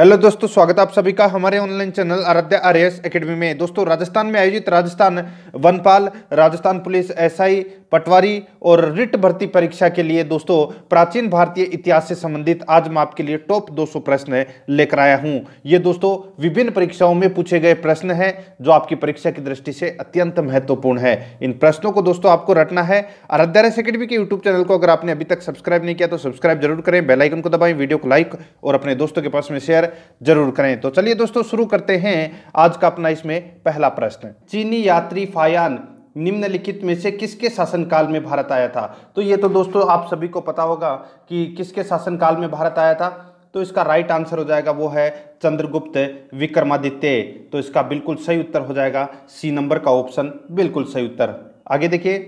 hello दोस्तों स्वागत आप सभी का हमारे online channel Aaradhya R S academy में दोस्तों राजस्थान में आयोजित राजस्थान वनपाल राजस्थान पुलिस एसआई पटवारी और रिट भर्ती परीक्षा के लिए दोस्तों प्राचीन भारतीय इतिहास से संबंधित आज मैं आपके लिए टॉप 200 प्रश्न लेकर आया हूं ये दोस्तों विभिन्न परीक्षाओं में पूछे गए प्रश्न हैं जो आपकी परीक्षा की दृष्टि से अत्यंत महत्वपूर्ण है इन प्रश्नों को दोस्तों आपको रटना है आराध्या आर अकेडमी के यूट्यूब चैनल को अगर आपने अभी तक सब्सक्राइब नहीं किया तो सब्सक्राइब जरूर करें बेलाइकन को दबाएं वीडियो को लाइक और अपने दोस्तों के पास में शेयर जरूर करें तो चलिए दोस्तों शुरू करते हैं आज का अपना इसमें पहला प्रश्न चीनी यात्री फायान निम्नलिखित में से किसके शासनकाल में भारत आया था तो ये तो दोस्तों आप सभी को पता होगा कि किसके शासनकाल में भारत आया था तो इसका राइट आंसर हो जाएगा वो है चंद्रगुप्त विक्रमादित्य तो इसका बिल्कुल सही उत्तर हो जाएगा सी नंबर का ऑप्शन बिल्कुल सही उत्तर आगे देखिए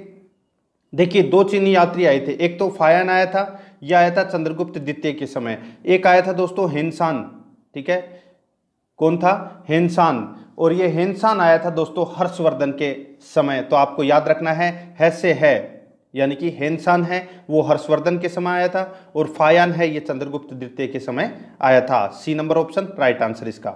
देखिए दो चीनी यात्री आए थे एक तो फायन आया था यह आया था चंद्रगुप्त द्वितीय के समय एक आया था दोस्तों हिंसान ठीक है कौन था हेनसान और ये हेनसान आया था दोस्तों हर्षवर्धन के समय तो आपको याद रखना है हैसे से है यानी कि हेनसान है वो हर्षवर्धन के समय आया था और फायान है ये चंद्रगुप्त द्वितीय के समय आया था C number option right answer इसका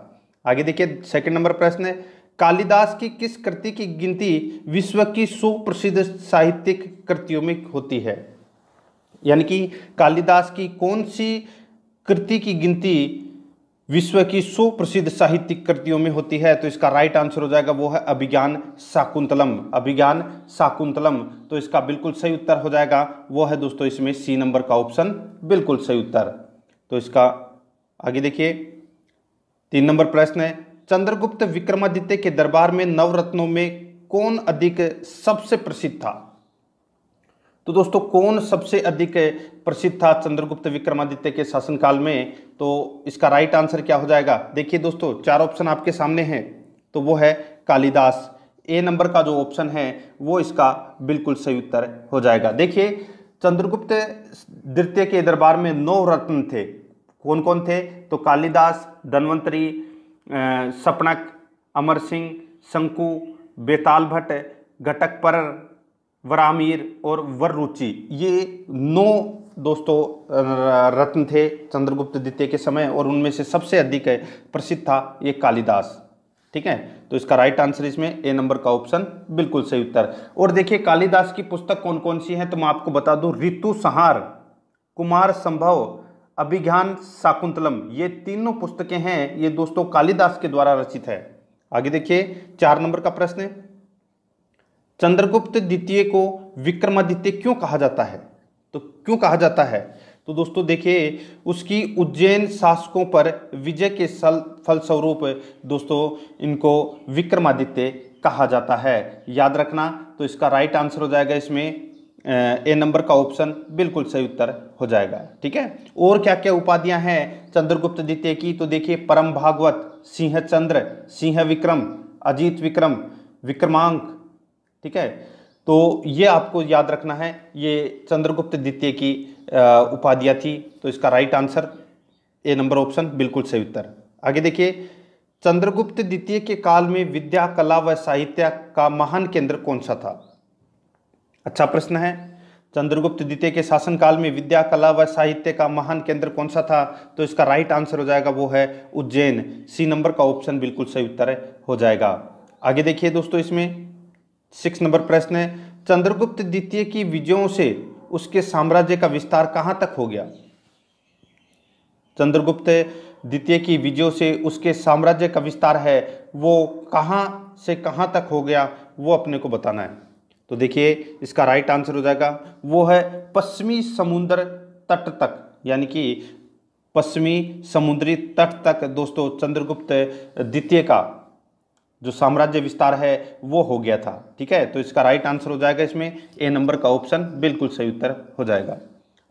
आगे देखिए सेकंड नंबर प्रश्न है कालिदास की किस कृति की गिनती विश्व की सुप्रसिद्ध साहित्यिक कृतियों में होती है यानी कि कालिदास की कौन सी कृति की गिनती विश्व की सुप्रसिद्ध साहित्यिक कृतियों में होती है तो इसका राइट आंसर हो जाएगा वो है अभिज्ञान शाकुंतलम अभिज्ञान शाकुंतलम तो इसका बिल्कुल सही उत्तर हो जाएगा वो है दोस्तों इसमें सी नंबर का ऑप्शन बिल्कुल सही उत्तर तो इसका आगे देखिए तीन नंबर प्रश्न है चंद्रगुप्त विक्रमादित्य के दरबार में नवरत्नों में कौन अधिक सबसे प्रसिद्ध था तो दोस्तों कौन सबसे अधिक प्रसिद्ध था चंद्रगुप्त विक्रमादित्य के शासनकाल में तो इसका राइट आंसर क्या हो जाएगा देखिए दोस्तों चार ऑप्शन आपके सामने हैं तो वो है कालिदास ए नंबर का जो ऑप्शन है वो इसका बिल्कुल सही उत्तर हो जाएगा देखिए चंद्रगुप्त द्वितीय के दरबार में नौ रत्न थे कौन कौन थे तो कालिदास धनवंतरी सपनक अमर सिंह शंकु बेताल भट्ट घटक परर वरामीर और वरुचि ये नौ दोस्तों रत्न थे चंद्रगुप्त द्वितीय के समय और उनमें से सबसे अधिक है प्रसिद्ध था ये कालिदास ठीक है तो इसका राइट आंसर इसमें ए नंबर का ऑप्शन बिल्कुल सही उत्तर और देखिए कालिदास की पुस्तक कौन कौन सी है तो मैं आपको बता दूं ऋतु सहार कुमार संभव अभिज्ञान शाकुंतलम ये तीनों पुस्तकें हैं ये दोस्तों कालिदास के द्वारा रचित है आगे देखिए चार नंबर का प्रश्न है चंद्रगुप्त द्वितीय को विक्रमादित्य क्यों कहा जाता है तो क्यों कहा जाता है तो दोस्तों देखिए उसकी उज्जैन शासकों पर विजय के सल फलस्वरूप दोस्तों इनको विक्रमादित्य कहा जाता है याद रखना तो इसका राइट आंसर हो जाएगा इसमें ए नंबर का ऑप्शन बिल्कुल सही उत्तर हो जाएगा ठीक है और क्या क्या उपाधियां हैं चंद्रगुप्त द्वितीय की तो देखिए परम भागवत सिंह चंद्र सिंह विक्रम अजीत विक्रम विक्रमांक ठीक है तो ये आपको याद रखना है ये चंद्रगुप्त द्वितीय की उपाधियाँ थी तो इसका right answer A number option बिल्कुल सही उत्तर आगे देखिए चंद्रगुप्त द्वितीय के काल में विद्या कला व साहित्य का महान केंद्र कौन सा था अच्छा प्रश्न है चंद्रगुप्त द्वितीय के शासनकाल में विद्या कला व साहित्य का महान केंद्र कौन सा था तो इसका राइट आंसर हो जाएगा वो है उज्जैन सी नंबर का ऑप्शन बिल्कुल सही उत्तर हो जाएगा आगे देखिए दोस्तों इसमें सिक्स नंबर प्रश्न है चंद्रगुप्त द्वितीय की विजयों से उसके साम्राज्य का विस्तार कहां तक हो गया चंद्रगुप्त द्वितीय की विजयों से उसके साम्राज्य का विस्तार है वो कहां से कहां तक हो गया वो अपने को बताना है तो देखिए इसका राइट आंसर हो जाएगा वो है पश्चिमी समुद्र तट तक यानी कि पश्चिमी समुद्री तट तक दोस्तों चंद्रगुप्त द्वितीय का जो साम्राज्य विस्तार है वो हो गया था ठीक है तो इसका राइट आंसर हो जाएगा इसमें ए नंबर का ऑप्शन बिल्कुल सही उत्तर हो जाएगा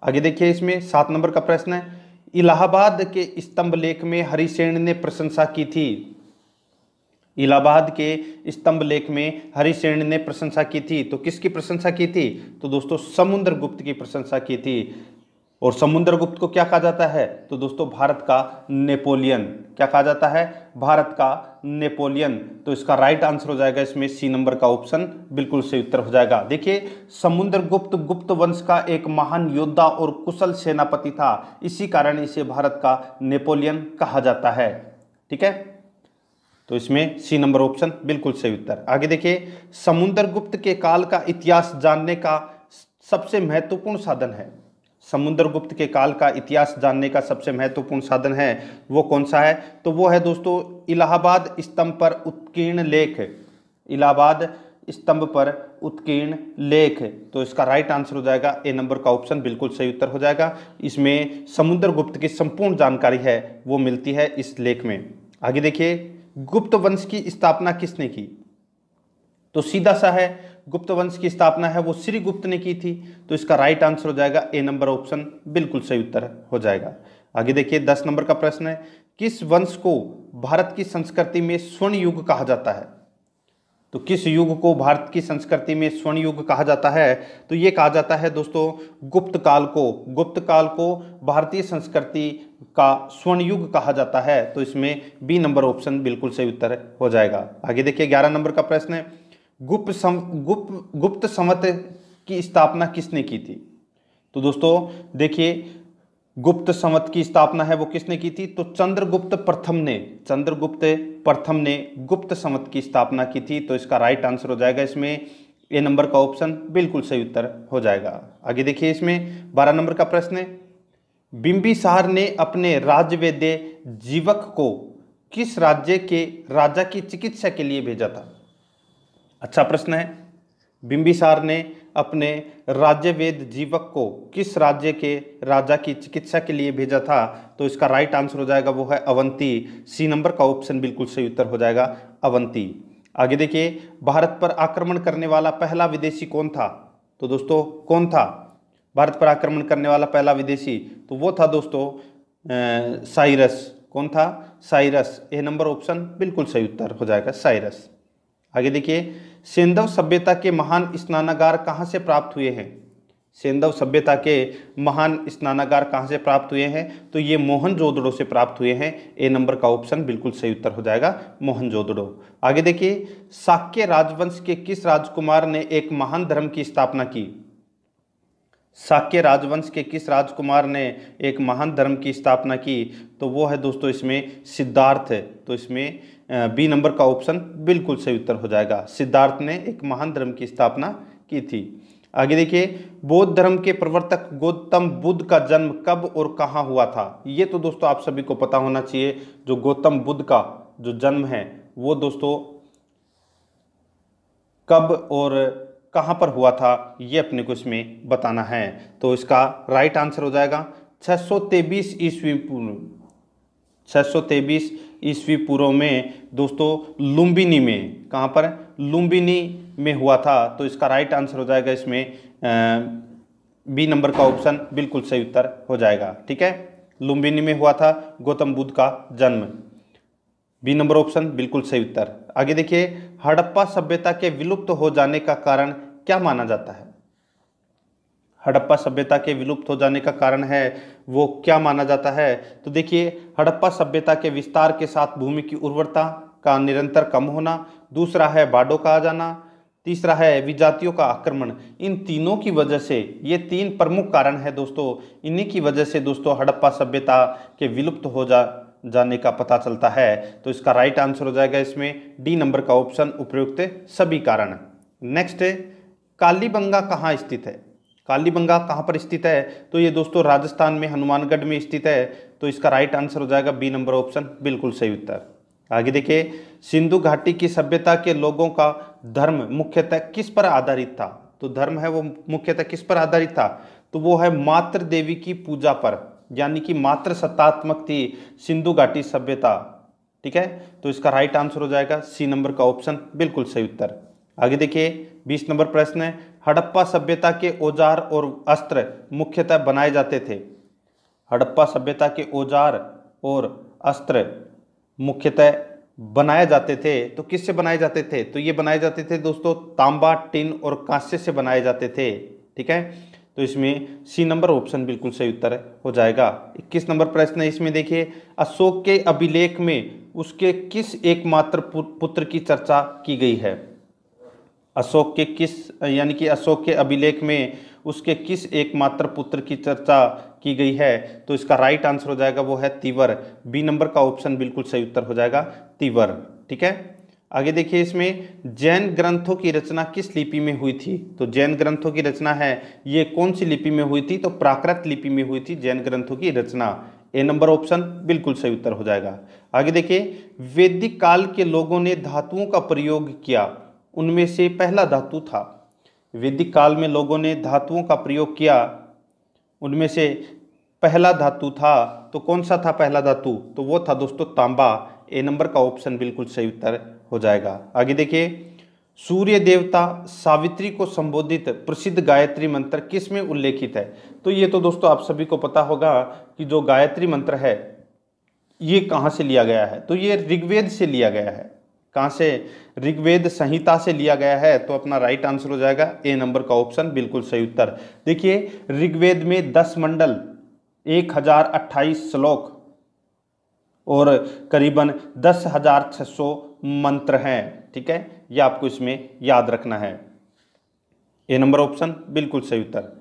आगे देखिए इसमें सात नंबर का प्रश्न है इलाहाबाद के स्तंभ लेख में हरिसेन ने प्रशंसा की थी इलाहाबाद के स्तंभ लेख में हरिसेन ने प्रशंसा की थी तो किसकी प्रशंसा की थी तो दोस्तों समुद्र गुप्त की प्रशंसा की थी और समुद्रगुप्त को क्या कहा जाता है तो दोस्तों भारत का नेपोलियन क्या कहा जाता है भारत का नेपोलियन तो इसका राइट आंसर हो जाएगा इसमें सी नंबर का ऑप्शन बिल्कुल सही उत्तर हो जाएगा देखिए समुद्रगुप्त गुप्त वंश का एक महान योद्धा और कुशल सेनापति था इसी कारण इसे भारत का नेपोलियन कहा जाता है ठीक है तो इसमें सी नंबर ऑप्शन बिल्कुल सही उत्तर आगे देखिए समुद्रगुप्त के काल का इतिहास जानने का सबसे महत्वपूर्ण साधन है समुद्रगुप्त के काल का इतिहास जानने का सबसे महत्वपूर्ण साधन है वो कौन सा है तो वो है दोस्तों इलाहाबाद स्तंभ पर उत्कीर्ण लेख इलाहाबाद स्तंभ पर उत्कीर्ण लेख तो इसका राइट आंसर हो जाएगा ए नंबर का ऑप्शन बिल्कुल सही उत्तर हो जाएगा इसमें समुद्रगुप्त की संपूर्ण जानकारी है वो मिलती है इस लेख में आगे देखिए गुप्त वंश की स्थापना किसने की तो सीधा सा है गुप्त वंश की स्थापना है वो श्री गुप्त ने की थी तो इसका राइट आंसर हो जाएगा ए नंबर ऑप्शन बिल्कुल सही उत्तर हो जाएगा आगे देखिए दस नंबर का प्रश्न है किस वंश को भारत की संस्कृति में स्वर्ण युग कहा जाता है तो किस युग को भारत की संस्कृति में स्वर्ण युग कहा जाता है तो ये कहा जाता है दोस्तों गुप्त काल को गुप्त काल को भारतीय संस्कृति का स्वर्ण युग कहा जाता है तो इसमें बी नंबर ऑप्शन बिल्कुल सही उत्तर हो जाएगा आगे देखिए ग्यारह नंबर का प्रश्न है गुप्त सम गुप्त गुप्त समत की स्थापना किसने की थी तो दोस्तों देखिए गुप्त समत की स्थापना है वो किसने की थी तो चंद्रगुप्त प्रथम ने चंद्रगुप्त प्रथम ने गुप्त समत की स्थापना की थी तो इसका राइट आंसर हो जाएगा इसमें ए नंबर का ऑप्शन बिल्कुल सही उत्तर हो जाएगा आगे देखिए इसमें बारह नंबर का प्रश्न है बिंबिसार ने अपने वेद्य जीवक को किस राज्य के राजा की चिकित्सा के लिए भेजा था अच्छा प्रश्न है बिंबिसार ने अपने राज्य वेद जीवक को किस राज्य के राजा की चिकित्सा के लिए भेजा था तो इसका राइट आंसर हो जाएगा वो है अवंती सी नंबर का ऑप्शन बिल्कुल सही उत्तर हो जाएगा अवंती आगे देखिए भारत पर आक्रमण करने वाला पहला विदेशी कौन था तो दोस्तों कौन था भारत पर आक्रमण करने वाला पहला विदेशी तो वो था दोस्तों साइरस कौन था साइरस ए नंबर ऑप्शन बिल्कुल सही उत्तर हो जाएगा साइरस आगे देखिए सेंधव सभ्यता के महान स्नानागार कहाँ से प्राप्त हुए हैं सेंधव सभ्यता के महान स्नानागार कहाँ से प्राप्त हुए हैं तो ये मोहनजोदड़ो से प्राप्त हुए हैं ए नंबर का ऑप्शन बिल्कुल सही उत्तर हो जाएगा मोहनजोदड़ो आगे देखिए साक्य राजवंश के किस राजकुमार ने एक महान धर्म की स्थापना की साक्य राजवंश के किस राजकुमार ने एक महान धर्म की स्थापना की तो वो है दोस्तों इसमें सिद्धार्थ तो इसमें बी नंबर का ऑप्शन बिल्कुल सही उत्तर हो जाएगा सिद्धार्थ ने एक महान धर्म की स्थापना की थी आगे देखिए बौद्ध धर्म के प्रवर्तक गौतम बुद्ध का जन्म कब और कहाँ हुआ था ये तो दोस्तों आप सभी को पता होना चाहिए जो गौतम बुद्ध का जो जन्म है वो दोस्तों कब और कहाँ पर हुआ था ये अपने को इसमें बताना है तो इसका राइट आंसर हो जाएगा छः सौ ईस्वी पूर्व छः सौ ईस्वी पूर्व में दोस्तों लुम्बिनी में कहाँ पर लुम्बिनी में हुआ था तो इसका राइट आंसर हो जाएगा इसमें बी नंबर का ऑप्शन बिल्कुल सही उत्तर हो जाएगा ठीक है लुम्बिनी में हुआ था गौतम बुद्ध का जन्म बी नंबर ऑप्शन बिल्कुल सही उत्तर आगे देखिए हड़प्पा सभ्यता के विलुप्त हो जाने का कारण क्या माना जाता है हड़प्पा सभ्यता के विलुप्त हो जाने का कारण है वो क्या माना जाता है तो देखिए हड़प्पा सभ्यता के विस्तार के साथ भूमि की उर्वरता का निरंतर कम होना दूसरा है बाडों का आ जाना तीसरा है विजातियों का आक्रमण इन तीनों की वजह से ये तीन प्रमुख कारण है दोस्तों इन्हीं की वजह से दोस्तों हड़प्पा सभ्यता के विलुप्त हो जा जाने का पता चलता है तो इसका राइट आंसर हो जाएगा इसमें डी नंबर का ऑप्शन उपयुक्त सभी कारण नेक्स्ट है कालीबंगा कहाँ स्थित है कालीबंगा कहाँ पर स्थित है तो ये दोस्तों राजस्थान में हनुमानगढ़ में स्थित है तो इसका राइट आंसर हो जाएगा बी नंबर ऑप्शन बिल्कुल सही उत्तर आगे देखिए सिंधु घाटी की सभ्यता के लोगों का धर्म मुख्यतः किस पर आधारित था तो धर्म है वो मुख्यतः किस पर आधारित था तो वो है मातृ देवी की पूजा पर यानी कि मात्र सत्तात्मक थी सिंधु घाटी सभ्यता ठीक है तो इसका राइट आंसर हो जाएगा सी नंबर का ऑप्शन बिल्कुल सही उत्तर आगे देखिए बीस नंबर प्रश्न है हड़प्पा सभ्यता के औजार और अस्त्र मुख्यतः बनाए जाते थे हड़प्पा सभ्यता के औजार और अस्त्र मुख्यतः बनाए जाते थे तो किससे बनाए जाते थे तो ये बनाए जाते थे दोस्तों तांबा टिन और कांस्य से बनाए जाते थे ठीक है तो इसमें सी नंबर ऑप्शन बिल्कुल सही उत्तर हो जाएगा इक्कीस नंबर प्रश्न है इसमें देखिए अशोक के अभिलेख में उसके किस एकमात्र पुत्र की चर्चा की गई है अशोक के किस यानी कि अशोक के अभिलेख में उसके किस एकमात्र पुत्र की चर्चा की गई है तो इसका राइट आंसर हो जाएगा वो है तीवर बी नंबर का ऑप्शन बिल्कुल सही उत्तर हो जाएगा तीवर ठीक है आगे देखिए इसमें जैन ग्रंथों की रचना किस लिपि में हुई थी तो जैन ग्रंथों की रचना है ये कौन सी लिपि में हुई थी तो प्राकृत लिपि में हुई थी जैन ग्रंथों की रचना ए नंबर ऑप्शन बिल्कुल सही उत्तर हो जाएगा आगे देखिए वैदिक काल के लोगों ने धातुओं का प्रयोग किया उनमें से पहला धातु था वैदिक काल में लोगों ने धातुओं का प्रयोग किया उनमें से पहला धातु था तो कौन सा था पहला धातु तो वो था दोस्तों तांबा ए नंबर का ऑप्शन बिल्कुल सही उत्तर हो जाएगा आगे देखिए सूर्य देवता सावित्री को संबोधित प्रसिद्ध गायत्री मंत्र किस में उल्लेखित है तो ये तो दोस्तों आप सभी को पता होगा कि जो गायत्री मंत्र है ये कहाँ से लिया गया है तो ये ऋग्वेद से लिया गया है कहाँ से ऋग्वेद संहिता से लिया गया है तो अपना राइट आंसर हो जाएगा ए नंबर का ऑप्शन बिल्कुल सही उत्तर देखिए ऋग्वेद में दस मंडल एक हजार अट्ठाईस श्लोक और करीबन दस हजार छह सौ मंत्र हैं ठीक है ये आपको इसमें याद रखना है ए नंबर ऑप्शन बिल्कुल सही उत्तर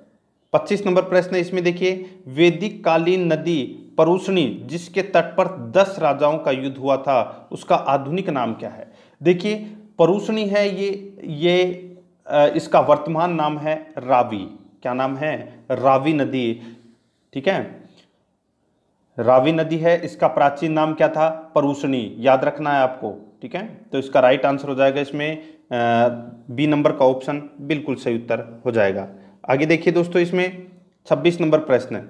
पच्चीस नंबर प्रश्न इसमें देखिए वैदिक कालीन नदी परूषणी जिसके तट पर दस राजाओं का युद्ध हुआ था उसका आधुनिक नाम क्या है देखिए परूषणी है ये ये इसका वर्तमान नाम है रावी क्या नाम है रावी नदी ठीक है रावी नदी है इसका प्राचीन नाम क्या था परूषणी याद रखना है आपको ठीक है तो इसका राइट आंसर हो जाएगा इसमें बी नंबर का ऑप्शन बिल्कुल सही उत्तर हो जाएगा आगे देखिए दोस्तों इसमें 26 नंबर प्रश्न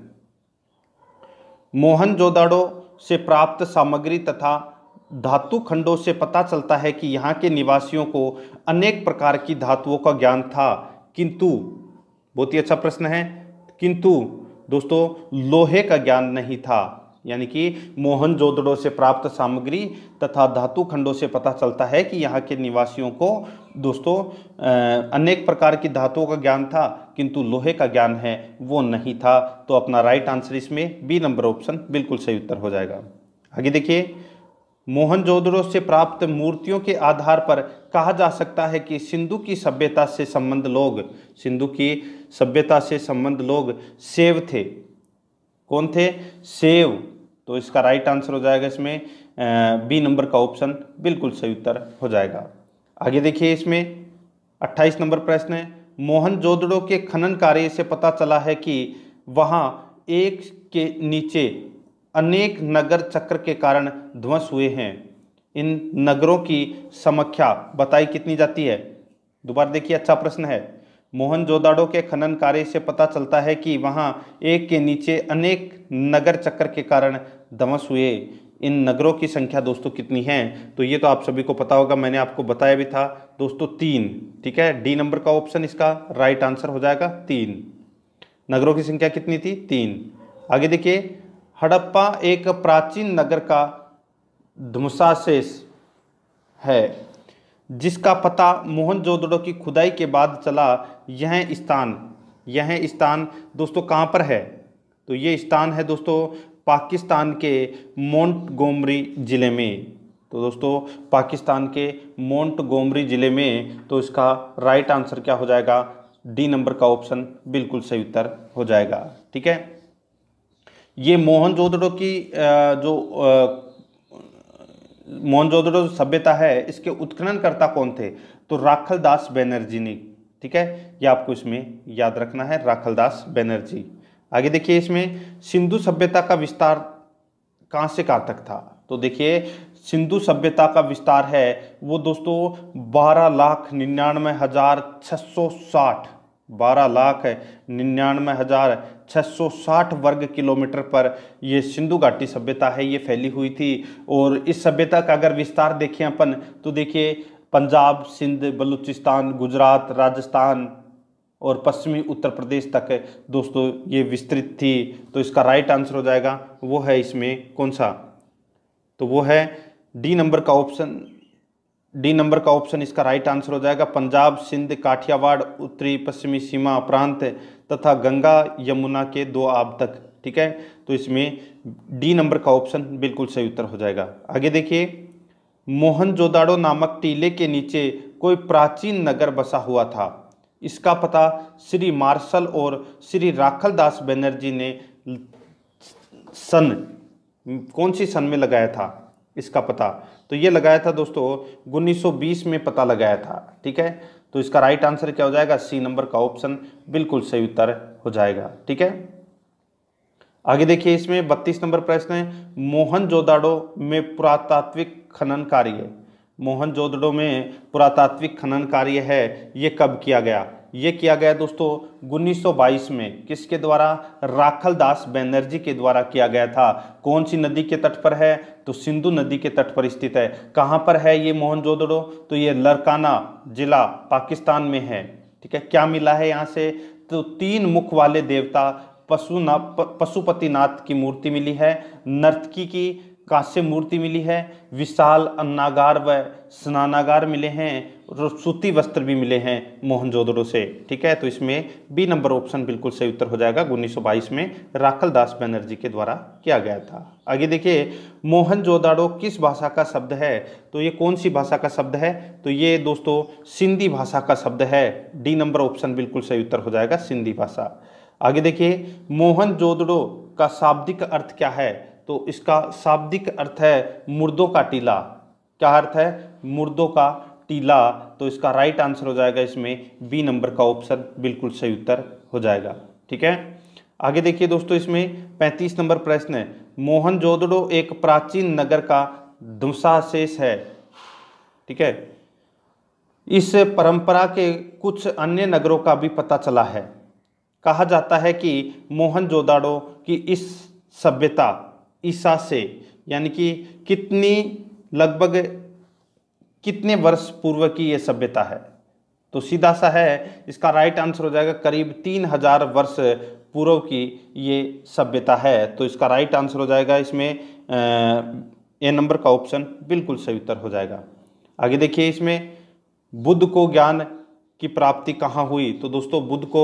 मोहनजोदाड़ो से प्राप्त सामग्री तथा धातु खंडों से पता चलता है कि यहाँ के निवासियों को अनेक प्रकार की धातुओं का ज्ञान था किंतु बहुत ही अच्छा प्रश्न है किंतु दोस्तों लोहे का ज्ञान नहीं था यानी कि मोहनजोदड़ो से प्राप्त सामग्री तथा धातु खंडों से पता चलता है कि यहाँ के निवासियों को दोस्तों अनेक प्रकार की धातुओं का ज्ञान था किंतु लोहे का ज्ञान है वो नहीं था तो अपना राइट आंसर इसमें बी नंबर ऑप्शन बिल्कुल सही उत्तर हो जाएगा आगे देखिए मोहन से प्राप्त मूर्तियों के आधार पर कहा जा सकता है कि सिंधु की सभ्यता से संबंध लोग सिंधु की सभ्यता से संबंध लोग सेव थे कौन थे सेव तो इसका राइट आंसर हो जाएगा इसमें बी नंबर का ऑप्शन बिल्कुल सही उत्तर हो जाएगा आगे देखिए इसमें 28 नंबर प्रश्न है मोहन जोदड़ो के खनन कार्य से पता चला है कि वहाँ एक के नीचे अनेक नगर चक्र के कारण ध्वंस हुए हैं इन नगरों की समख्या बताई कितनी जाती है दोबारा देखिए अच्छा प्रश्न है मोहन जोदाड़ो के खनन कार्य से पता चलता है कि वहाँ एक के नीचे अनेक नगर चक्र के कारण ध्वंस हुए इन नगरों की संख्या दोस्तों कितनी है तो ये तो आप सभी को पता होगा मैंने आपको बताया भी था दोस्तों तीन ठीक है डी नंबर का ऑप्शन इसका राइट आंसर हो जाएगा तीन नगरों की संख्या कितनी थी तीन आगे देखिए हड़प्पा एक प्राचीन नगर का ध्वसाशेष है जिसका पता मोहनजोदड़ो की खुदाई के बाद चला यह स्थान यह स्थान दोस्तों कहाँ पर है तो ये स्थान है दोस्तों पाकिस्तान के गोमरी ज़िले में तो दोस्तों पाकिस्तान के गोमरी ज़िले में तो इसका राइट आंसर क्या हो जाएगा डी नंबर का ऑप्शन बिल्कुल सही उत्तर हो जाएगा ठीक है ये मोहन जोदड़ो की जो मोहन जोदड़ो सभ्यता है इसके उत्खननकर्ता कौन थे तो राखल दास बैनर्जी ने ठीक है ये आपको इसमें याद रखना है राखल दास बैनर्जी आगे देखिए इसमें सिंधु सभ्यता का विस्तार कहाँ से कहाँ तक था तो देखिए सिंधु सभ्यता का विस्तार है वो दोस्तों बारह लाख निन्यानवे हज़ार छः सौ साठ बारह लाख निन्यानवे हज़ार छः सौ साठ वर्ग किलोमीटर पर यह सिंधु घाटी सभ्यता है ये फैली हुई थी और इस सभ्यता का अगर विस्तार देखें अपन तो देखिए पंजाब सिंध बलूचिस्तान गुजरात राजस्थान और पश्चिमी उत्तर प्रदेश तक दोस्तों ये विस्तृत थी तो इसका राइट आंसर हो जाएगा वो है इसमें कौन सा तो वो है डी नंबर का ऑप्शन डी नंबर का ऑप्शन इसका राइट आंसर हो जाएगा पंजाब सिंध काठियावाड़ उत्तरी पश्चिमी सीमा प्रांत तथा गंगा यमुना के दो आब तक ठीक है तो इसमें डी नंबर का ऑप्शन बिल्कुल सही उत्तर हो जाएगा आगे देखिए मोहनजोदाड़ो नामक टीले के नीचे कोई प्राचीन नगर बसा हुआ था इसका पता श्री मार्शल और श्री राखल दास बनर्जी ने सन कौन सी सन में लगाया था इसका पता तो ये लगाया था दोस्तों 1920 में पता लगाया था ठीक है तो इसका राइट आंसर क्या हो जाएगा सी नंबर का ऑप्शन बिल्कुल सही उत्तर हो जाएगा ठीक है आगे देखिए इसमें 32 नंबर प्रश्न है मोहन जोदाड़ो में पुरातात्विक खनन कार्य मोहनजोदड़ो में पुरातात्विक खनन कार्य है ये कब किया गया ये किया गया दोस्तों 1922 में किसके द्वारा राखल दास बैनर्जी के द्वारा किया गया था कौन सी नदी के तट पर है तो सिंधु नदी के तट पर स्थित है कहाँ पर है ये मोहनजोदड़ो तो ये लरकाना जिला पाकिस्तान में है ठीक है क्या मिला है यहाँ से तो तीन मुख वाले देवता पशुना पशुपतिनाथ की मूर्ति मिली है नर्तकी की कांस्य मूर्ति मिली है विशाल अन्नागार व स्नानागार मिले हैं और सूती वस्त्र भी मिले हैं मोहनजोदड़ो से ठीक है तो इसमें बी नंबर ऑप्शन बिल्कुल सही उत्तर हो जाएगा उन्नीस में राखल दास बनर्जी के द्वारा किया गया था आगे देखिए मोहनजोदाड़ो किस भाषा का शब्द है तो ये कौन सी भाषा का शब्द है तो ये दोस्तों सिंधी भाषा का शब्द है डी नंबर ऑप्शन बिल्कुल सही उत्तर हो जाएगा सिंधी भाषा आगे देखिए मोहन जोदड़ो का शाब्दिक अर्थ क्या है तो इसका शाब्दिक अर्थ है मुर्दों का टीला क्या अर्थ है मुर्दों का टीला तो इसका राइट आंसर हो जाएगा इसमें बी नंबर का ऑप्शन बिल्कुल सही उत्तर हो जाएगा ठीक है आगे देखिए दोस्तों इसमें पैंतीस नंबर प्रश्न है मोहन जोदड़ो एक प्राचीन नगर का ध्वसाशेष है ठीक है इस परंपरा के कुछ अन्य नगरों का भी पता चला है कहा जाता है कि मोहन जोदाड़ो की इस सभ्यता ईसा से यानी कि कितनी लगभग कितने वर्ष पूर्व की ये सभ्यता है तो सीधा सा है इसका राइट आंसर हो जाएगा करीब तीन हजार वर्ष पूर्व की ये सभ्यता है तो इसका राइट आंसर हो जाएगा इसमें ए नंबर का ऑप्शन बिल्कुल सही उत्तर हो जाएगा आगे देखिए इसमें बुद्ध को ज्ञान की प्राप्ति कहाँ हुई तो दोस्तों बुद्ध को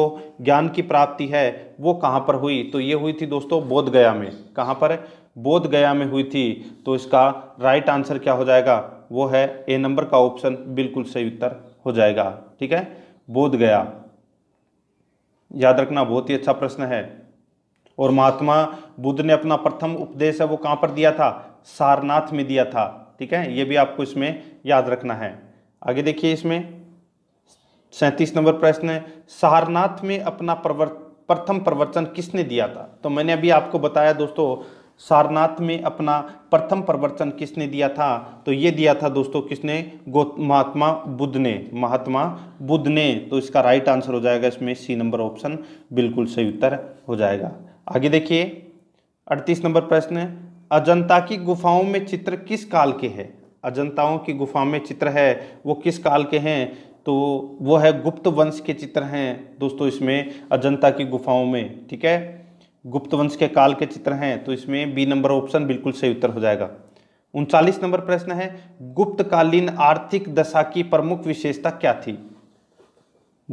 ज्ञान की प्राप्ति है वो कहाँ पर हुई तो ये हुई थी दोस्तों बोधगया में कहाँ पर बोध गया में हुई थी तो इसका राइट आंसर क्या हो जाएगा वो है ए नंबर का ऑप्शन बिल्कुल सही उत्तर हो जाएगा ठीक है बोध गया याद रखना बहुत ही अच्छा प्रश्न है और महात्मा बुद्ध ने अपना प्रथम उपदेश है वो कहां पर दिया था सारनाथ में दिया था ठीक है ये भी आपको इसमें याद रखना है आगे देखिए इसमें सैंतीस नंबर प्रश्न है सारनाथ में अपना प्रवर प्रथम प्रवचन किसने दिया था तो मैंने अभी आपको बताया दोस्तों सारनाथ में अपना प्रथम प्रवचन किसने दिया था तो ये दिया था दोस्तों किसने गो महात्मा बुद्ध ने महात्मा बुद्ध ने तो इसका राइट आंसर हो जाएगा इसमें सी नंबर ऑप्शन बिल्कुल सही उत्तर हो जाएगा आगे देखिए अड़तीस नंबर प्रश्न अजंता की गुफाओं में चित्र किस काल के है अजंताओं की गुफा में चित्र है वो किस काल के हैं तो वो है गुप्त वंश के चित्र हैं दोस्तों इसमें अजंता की गुफाओं में ठीक है गुप्त वंश के काल के चित्र हैं तो इसमें बी नंबर ऑप्शन बिल्कुल सही उत्तर हो जाएगा उनचालीस नंबर प्रश्न है गुप्तकालीन आर्थिक दशा की प्रमुख विशेषता क्या थी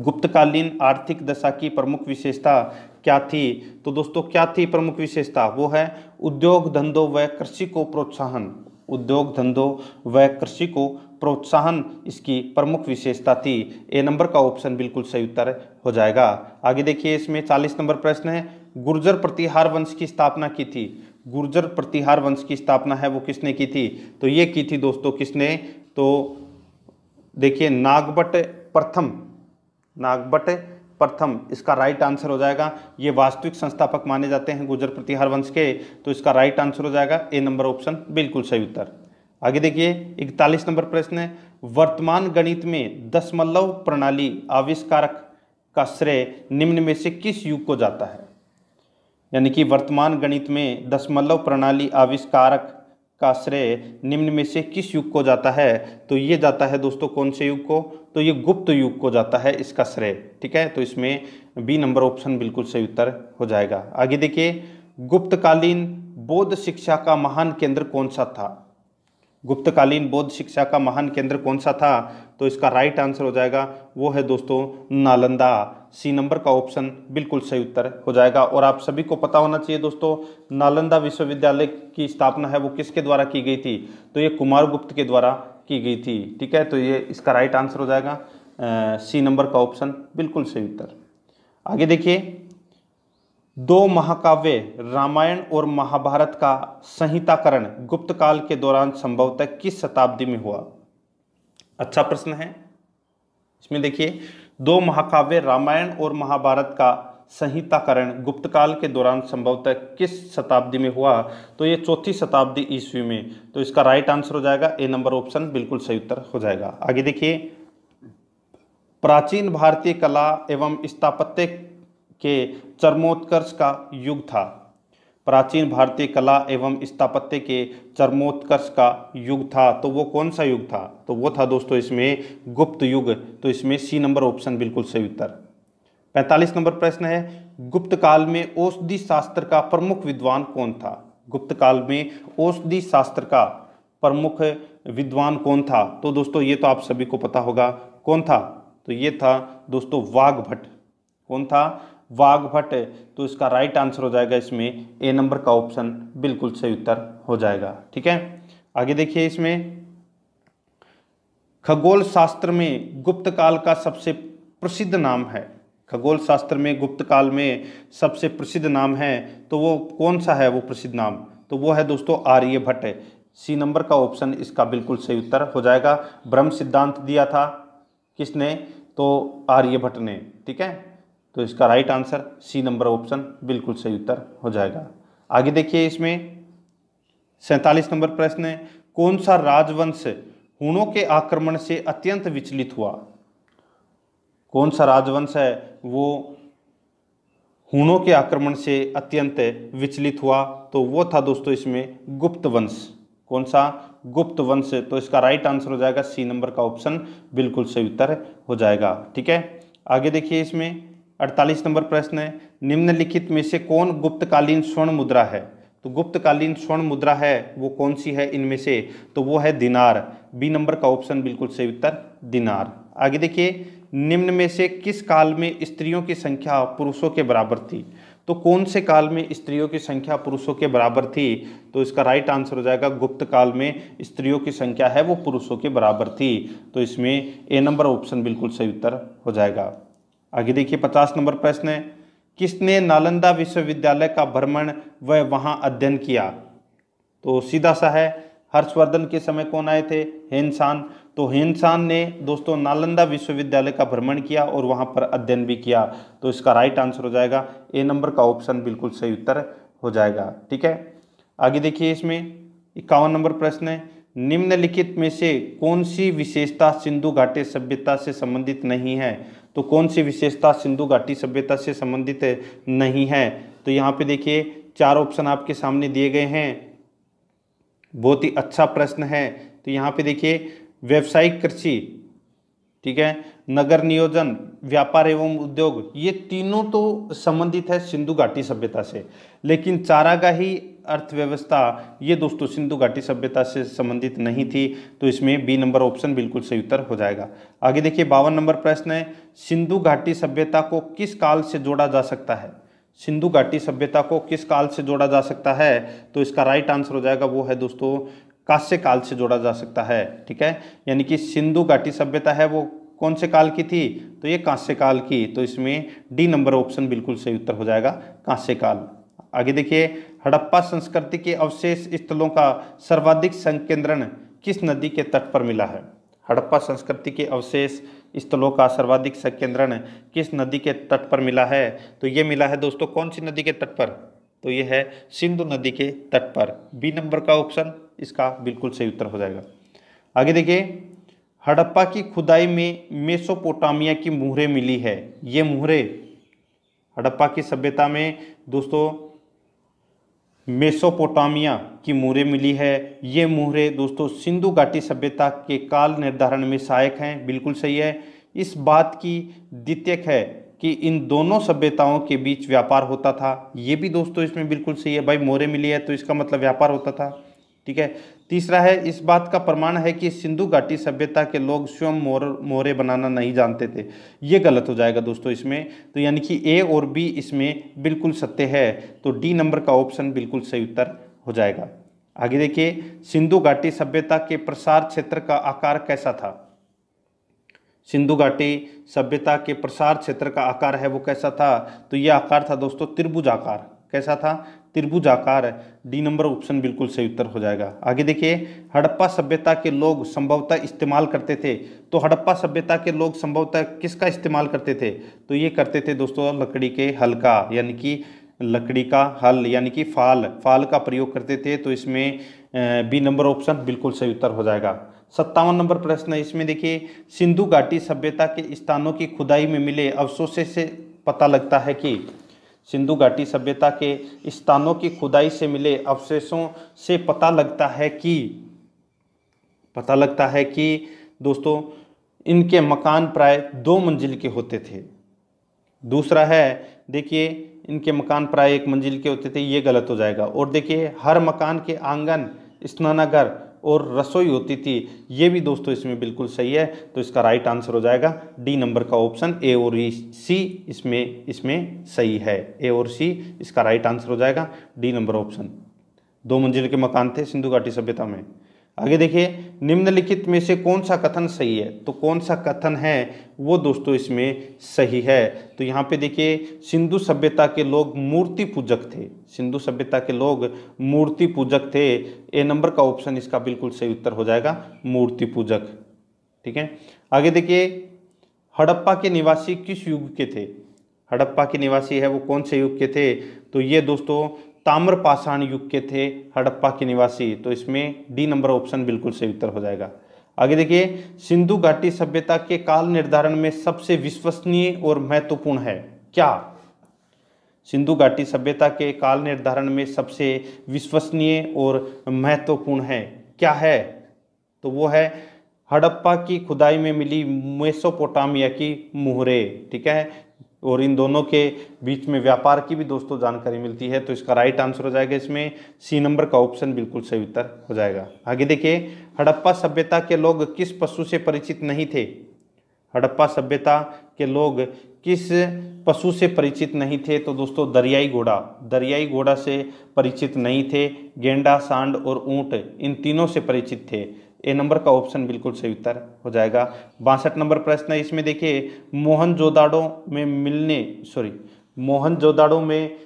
गुप्तकालीन आर्थिक दशा की प्रमुख विशेषता क्या थी तो दोस्तों क्या थी प्रमुख विशेषता वो है उद्योग धंधों व कृषि को प्रोत्साहन उद्योग धंधों व कृषि को प्रोत्साहन इसकी प्रमुख विशेषता थी ए नंबर का ऑप्शन बिल्कुल सही उत्तर हो जाएगा आगे देखिए इसमें चालीस नंबर प्रश्न है गुर्जर प्रतिहार वंश की स्थापना की थी गुर्जर प्रतिहार वंश की स्थापना है वो किसने की थी तो ये की थी दोस्तों किसने तो देखिए नागबट प्रथम नागबट प्रथम इसका राइट आंसर हो जाएगा ये वास्तविक संस्थापक माने जाते हैं गुर्जर प्रतिहार वंश के तो इसका राइट आंसर हो जाएगा ए नंबर ऑप्शन बिल्कुल सही उत्तर आगे देखिए इकतालीस नंबर प्रश्न है वर्तमान गणित में दशमलव प्रणाली आविष्कारक का श्रेय निम्न में से किस युग को जाता है यानी कि वर्तमान गणित में दशमलव प्रणाली आविष्कारक का श्रेय निम्न में से किस युग को जाता है तो ये जाता है दोस्तों कौन से युग को तो ये गुप्त युग को जाता है इसका श्रेय ठीक है तो इसमें बी नंबर ऑप्शन बिल्कुल सही उत्तर हो जाएगा आगे देखिए गुप्तकालीन बौद्ध शिक्षा का महान केंद्र कौन सा था गुप्तकालीन बौद्ध शिक्षा का महान केंद्र कौन सा था तो इसका राइट आंसर हो जाएगा वो है दोस्तों नालंदा सी नंबर का ऑप्शन बिल्कुल सही उत्तर हो जाएगा और आप सभी को पता होना चाहिए दोस्तों नालंदा विश्वविद्यालय की स्थापना है वो किसके द्वारा की गई थी तो ये कुमार गुप्त के द्वारा की गई थी ठीक है तो ये इसका राइट आंसर हो जाएगा सी नंबर का ऑप्शन बिल्कुल सही उत्तर आगे देखिए दो महाकाव्य रामायण और महाभारत का संहिताकरण गुप्त काल के दौरान संभवतः किस शताब्दी में हुआ अच्छा प्रश्न है इसमें देखिए दो महाकाव्य रामायण और महाभारत का संहिताकरण गुप्त काल के दौरान संभवतः किस शताब्दी में हुआ तो ये चौथी शताब्दी ईस्वी में तो इसका राइट आंसर हो जाएगा ए नंबर ऑप्शन बिल्कुल सही उत्तर हो जाएगा आगे देखिए प्राचीन भारतीय कला एवं स्थापत्य के चरमोत्कर्ष का युग था प्राचीन भारतीय कला एवं स्थापत्य के चरमोत्कर्ष का युग था तो वो कौन सा युग था तो वो था दोस्तों इसमें गुप्त युग तो इसमें सी नंबर ऑप्शन बिल्कुल सही उत्तर पैंतालीस नंबर प्रश्न है गुप्त काल में औषधि शास्त्र का प्रमुख विद्वान कौन था गुप्त काल में औषधि शास्त्र का प्रमुख विद्वान कौन था तो दोस्तों ये तो आप सभी को पता होगा कौन था तो ये था दोस्तों वाघ भट्ट कौन था वाघभट तो इसका राइट आंसर हो जाएगा इसमें ए नंबर का ऑप्शन बिल्कुल सही उत्तर हो जाएगा ठीक है आगे देखिए इसमें खगोल शास्त्र में गुप्त काल का सबसे प्रसिद्ध नाम है खगोल शास्त्र में गुप्त काल में सबसे प्रसिद्ध नाम है तो वो कौन सा है वो प्रसिद्ध नाम तो वो है दोस्तों आर्यभट्ट सी नंबर का ऑप्शन इसका बिल्कुल सही उत्तर हो जाएगा ब्रह्म सिद्धांत दिया था किसने तो आर्यभट्ट ने ठीक है तो इसका right answer C number option बिल्कुल सही उत्तर हो जाएगा आगे देखिए इसमें सैंतालीस नंबर प्रश्न है कौन सा राजवंश हूणों के आक्रमण से अत्यंत विचलित हुआ कौन सा राजवंश है वो हूणों के आक्रमण से अत्यंत विचलित हुआ तो वो था दोस्तों इसमें गुप्त वंश कौन सा गुप्त वंश तो इसका राइट आंसर हो जाएगा सी नंबर का ऑप्शन बिल्कुल सही उत्तर हो जाएगा ठीक है आगे देखिए इसमें अड़तालीस नंबर प्रश्न है निम्नलिखित में से कौन गुप्तकालीन स्वर्ण मुद्रा है तो गुप्तकालीन स्वर्ण मुद्रा है वो कौन सी है इनमें से तो वो है दिनार बी नंबर का ऑप्शन बिल्कुल सही उत्तर दिनार आगे देखिए निम्न में से किस काल में स्त्रियों की संख्या पुरुषों के बराबर थी तो कौन से काल में स्त्रियों की संख्या पुरुषों के बराबर थी तो इसका राइट आंसर हो जाएगा गुप्त काल में स्त्रियों की संख्या है वो पुरुषों के बराबर थी तो इसमें ए नंबर ऑप्शन बिल्कुल सही उत्तर हो जाएगा आगे देखिए पचास नंबर प्रश्न है किसने नालंदा विश्वविद्यालय का भ्रमण व वहां अध्ययन किया तो सीधा सा है हर्षवर्धन के समय कौन आए थे हेनसान तो हेनसान ने दोस्तों नालंदा विश्वविद्यालय का भ्रमण किया और वहां पर अध्ययन भी किया तो इसका राइट आंसर हो जाएगा ए नंबर का ऑप्शन बिल्कुल सही उत्तर हो जाएगा ठीक है आगे देखिए इसमें इक्यावन नंबर प्रश्न है निम्नलिखित में से कौन सी विशेषता सिंधु घाटी सभ्यता से संबंधित नहीं है तो कौन सी विशेषता सिंधु घाटी सभ्यता से संबंधित नहीं है तो यहाँ पे देखिए चार ऑप्शन आपके सामने दिए गए हैं बहुत ही अच्छा प्रश्न है तो यहाँ पे देखिए व्यवसायिक कृषि ठीक है नगर नियोजन व्यापार एवं उद्योग ये तीनों तो संबंधित है सिंधु घाटी सभ्यता से लेकिन चारागाही अर्थव्यवस्था ये दोस्तों सिंधु घाटी सभ्यता से संबंधित नहीं थी तो इसमें बी नंबर ऑप्शन बिल्कुल सही उत्तर हो जाएगा आगे देखिए बावन नंबर प्रश्न है सिंधु घाटी सभ्यता को किस काल से जोड़ा जा सकता है सिंधु घाटी सभ्यता को किस काल से जोड़ा जा सकता है तो इसका राइट आंसर हो जाएगा वो है दोस्तों कांस्य काल से जोड़ा जा सकता है ठीक है यानी कि सिंधु घाटी सभ्यता है वो कौन से काल की थी तो ये कांस्य काल की तो इसमें डी नंबर ऑप्शन बिल्कुल सही उत्तर हो जाएगा कांस्य काल आगे देखिए हड़प्पा संस्कृति के अवशेष स्थलों का सर्वाधिक संकेंद्रण किस नदी के तट पर मिला है हड़प्पा संस्कृति के अवशेष स्थलों का सर्वाधिक संकेंद्रण किस नदी के तट पर मिला है तो ये मिला है दोस्तों कौन सी नदी के तट पर तो ये है सिंधु नदी के तट पर बी नंबर का ऑप्शन इसका बिल्कुल सही उत्तर हो जाएगा आगे देखिए हड़प्पा की खुदाई में मेसोपोटामिया की मुहरें मिली है ये मुहरें हड़प्पा की सभ्यता में दोस्तों मेसोपोटामिया की मुहरें मिली है ये मूहरें दोस्तों सिंधु घाटी सभ्यता के काल निर्धारण में सहायक हैं बिल्कुल सही है इस बात की द्वितीयक है कि इन दोनों सभ्यताओं के बीच व्यापार होता था ये भी दोस्तों इसमें बिल्कुल सही है भाई मोहरें मिली है तो इसका मतलब व्यापार होता था ठीक है तीसरा है इस बात का प्रमाण है कि सिंधु घाटी सभ्यता के लोग स्वयं मोर मोरे बनाना नहीं जानते थे ये गलत हो जाएगा दोस्तों इसमें तो यानी कि ए और बी इसमें बिल्कुल सत्य है तो डी नंबर का ऑप्शन बिल्कुल सही उत्तर हो जाएगा आगे देखिए सिंधु घाटी सभ्यता के प्रसार क्षेत्र का आकार कैसा था सिंधु घाटी सभ्यता के प्रसार क्षेत्र का आकार है वो कैसा था तो ये आकार था दोस्तों त्रिभुज आकार कैसा था त्रिभुजाकार है डी नंबर ऑप्शन बिल्कुल सही उत्तर हो जाएगा आगे देखिए हड़प्पा सभ्यता के लोग संभवतः इस्तेमाल करते थे तो हड़प्पा सभ्यता के लोग संभवतः किसका इस्तेमाल करते थे तो ये करते थे दोस्तों लकड़ी के हल का यानी कि लकड़ी का हल यानी कि फाल फाल का प्रयोग करते थे तो इसमें बी नंबर ऑप्शन बिल्कुल सही उत्तर हो जाएगा सत्तावन नंबर प्रश्न है इसमें देखिए सिंधु घाटी सभ्यता के स्थानों की खुदाई में मिले अवशेषों से पता लगता है कि सिंधु घाटी सभ्यता के स्थानों की खुदाई से मिले अवशेषों से पता लगता है कि पता लगता है कि दोस्तों इनके मकान प्राय दो मंजिल के होते थे दूसरा है देखिए इनके मकान प्राय एक मंजिल के होते थे ये गलत हो जाएगा और देखिए हर मकान के आंगन स्नानागर और रसोई होती थी ये भी दोस्तों इसमें बिल्कुल सही है तो इसका राइट आंसर हो जाएगा डी नंबर का ऑप्शन ए और सी इसमें इसमें सही है ए और सी इसका राइट आंसर हो जाएगा डी नंबर ऑप्शन दो मंजिल के मकान थे सिंधु घाटी सभ्यता में आगे देखिए निम्नलिखित में से कौन सा कथन सही है तो कौन सा कथन है वो दोस्तों इसमें सही है तो यहाँ पे देखिए सिंधु सभ्यता के लोग मूर्ति पूजक थे सिंधु सभ्यता के लोग मूर्ति पूजक थे ए नंबर का ऑप्शन इसका बिल्कुल सही उत्तर हो जाएगा मूर्ति पूजक ठीक है आगे देखिए हड़प्पा के निवासी किस युग के थे हड़प्पा के निवासी है वो कौन से युग के थे तो ये दोस्तों ताम्रपाषाण युग के थे हड़प्पा के निवासी तो इसमें डी नंबर ऑप्शन बिल्कुल सही उत्तर हो जाएगा आगे देखिए सिंधु घाटी सभ्यता के काल निर्धारण में सबसे विश्वसनीय और महत्वपूर्ण है क्या सिंधु घाटी सभ्यता के काल निर्धारण में सबसे विश्वसनीय और महत्वपूर्ण है क्या है तो वो है हड़प्पा की खुदाई में मिली मेसोपोटामिया की मुहरे ठीक है और इन दोनों के बीच में व्यापार की भी दोस्तों जानकारी मिलती है तो इसका राइट आंसर हो जाएगा इसमें सी नंबर का ऑप्शन बिल्कुल सही उत्तर हो जाएगा आगे देखिए हड़प्पा सभ्यता के लोग किस पशु से परिचित नहीं थे हड़प्पा सभ्यता के लोग किस पशु से परिचित नहीं थे तो दोस्तों दरियाई घोड़ा दरियाई घोड़ा से परिचित नहीं थे गेंडा सांड और ऊँट इन तीनों से परिचित थे ए नंबर का ऑप्शन बिल्कुल सही उत्तर हो जाएगा बासठ नंबर प्रश्न है इसमें देखिए मोहन जोदाड़ो में मिलने सॉरी मोहन जोदाड़ो में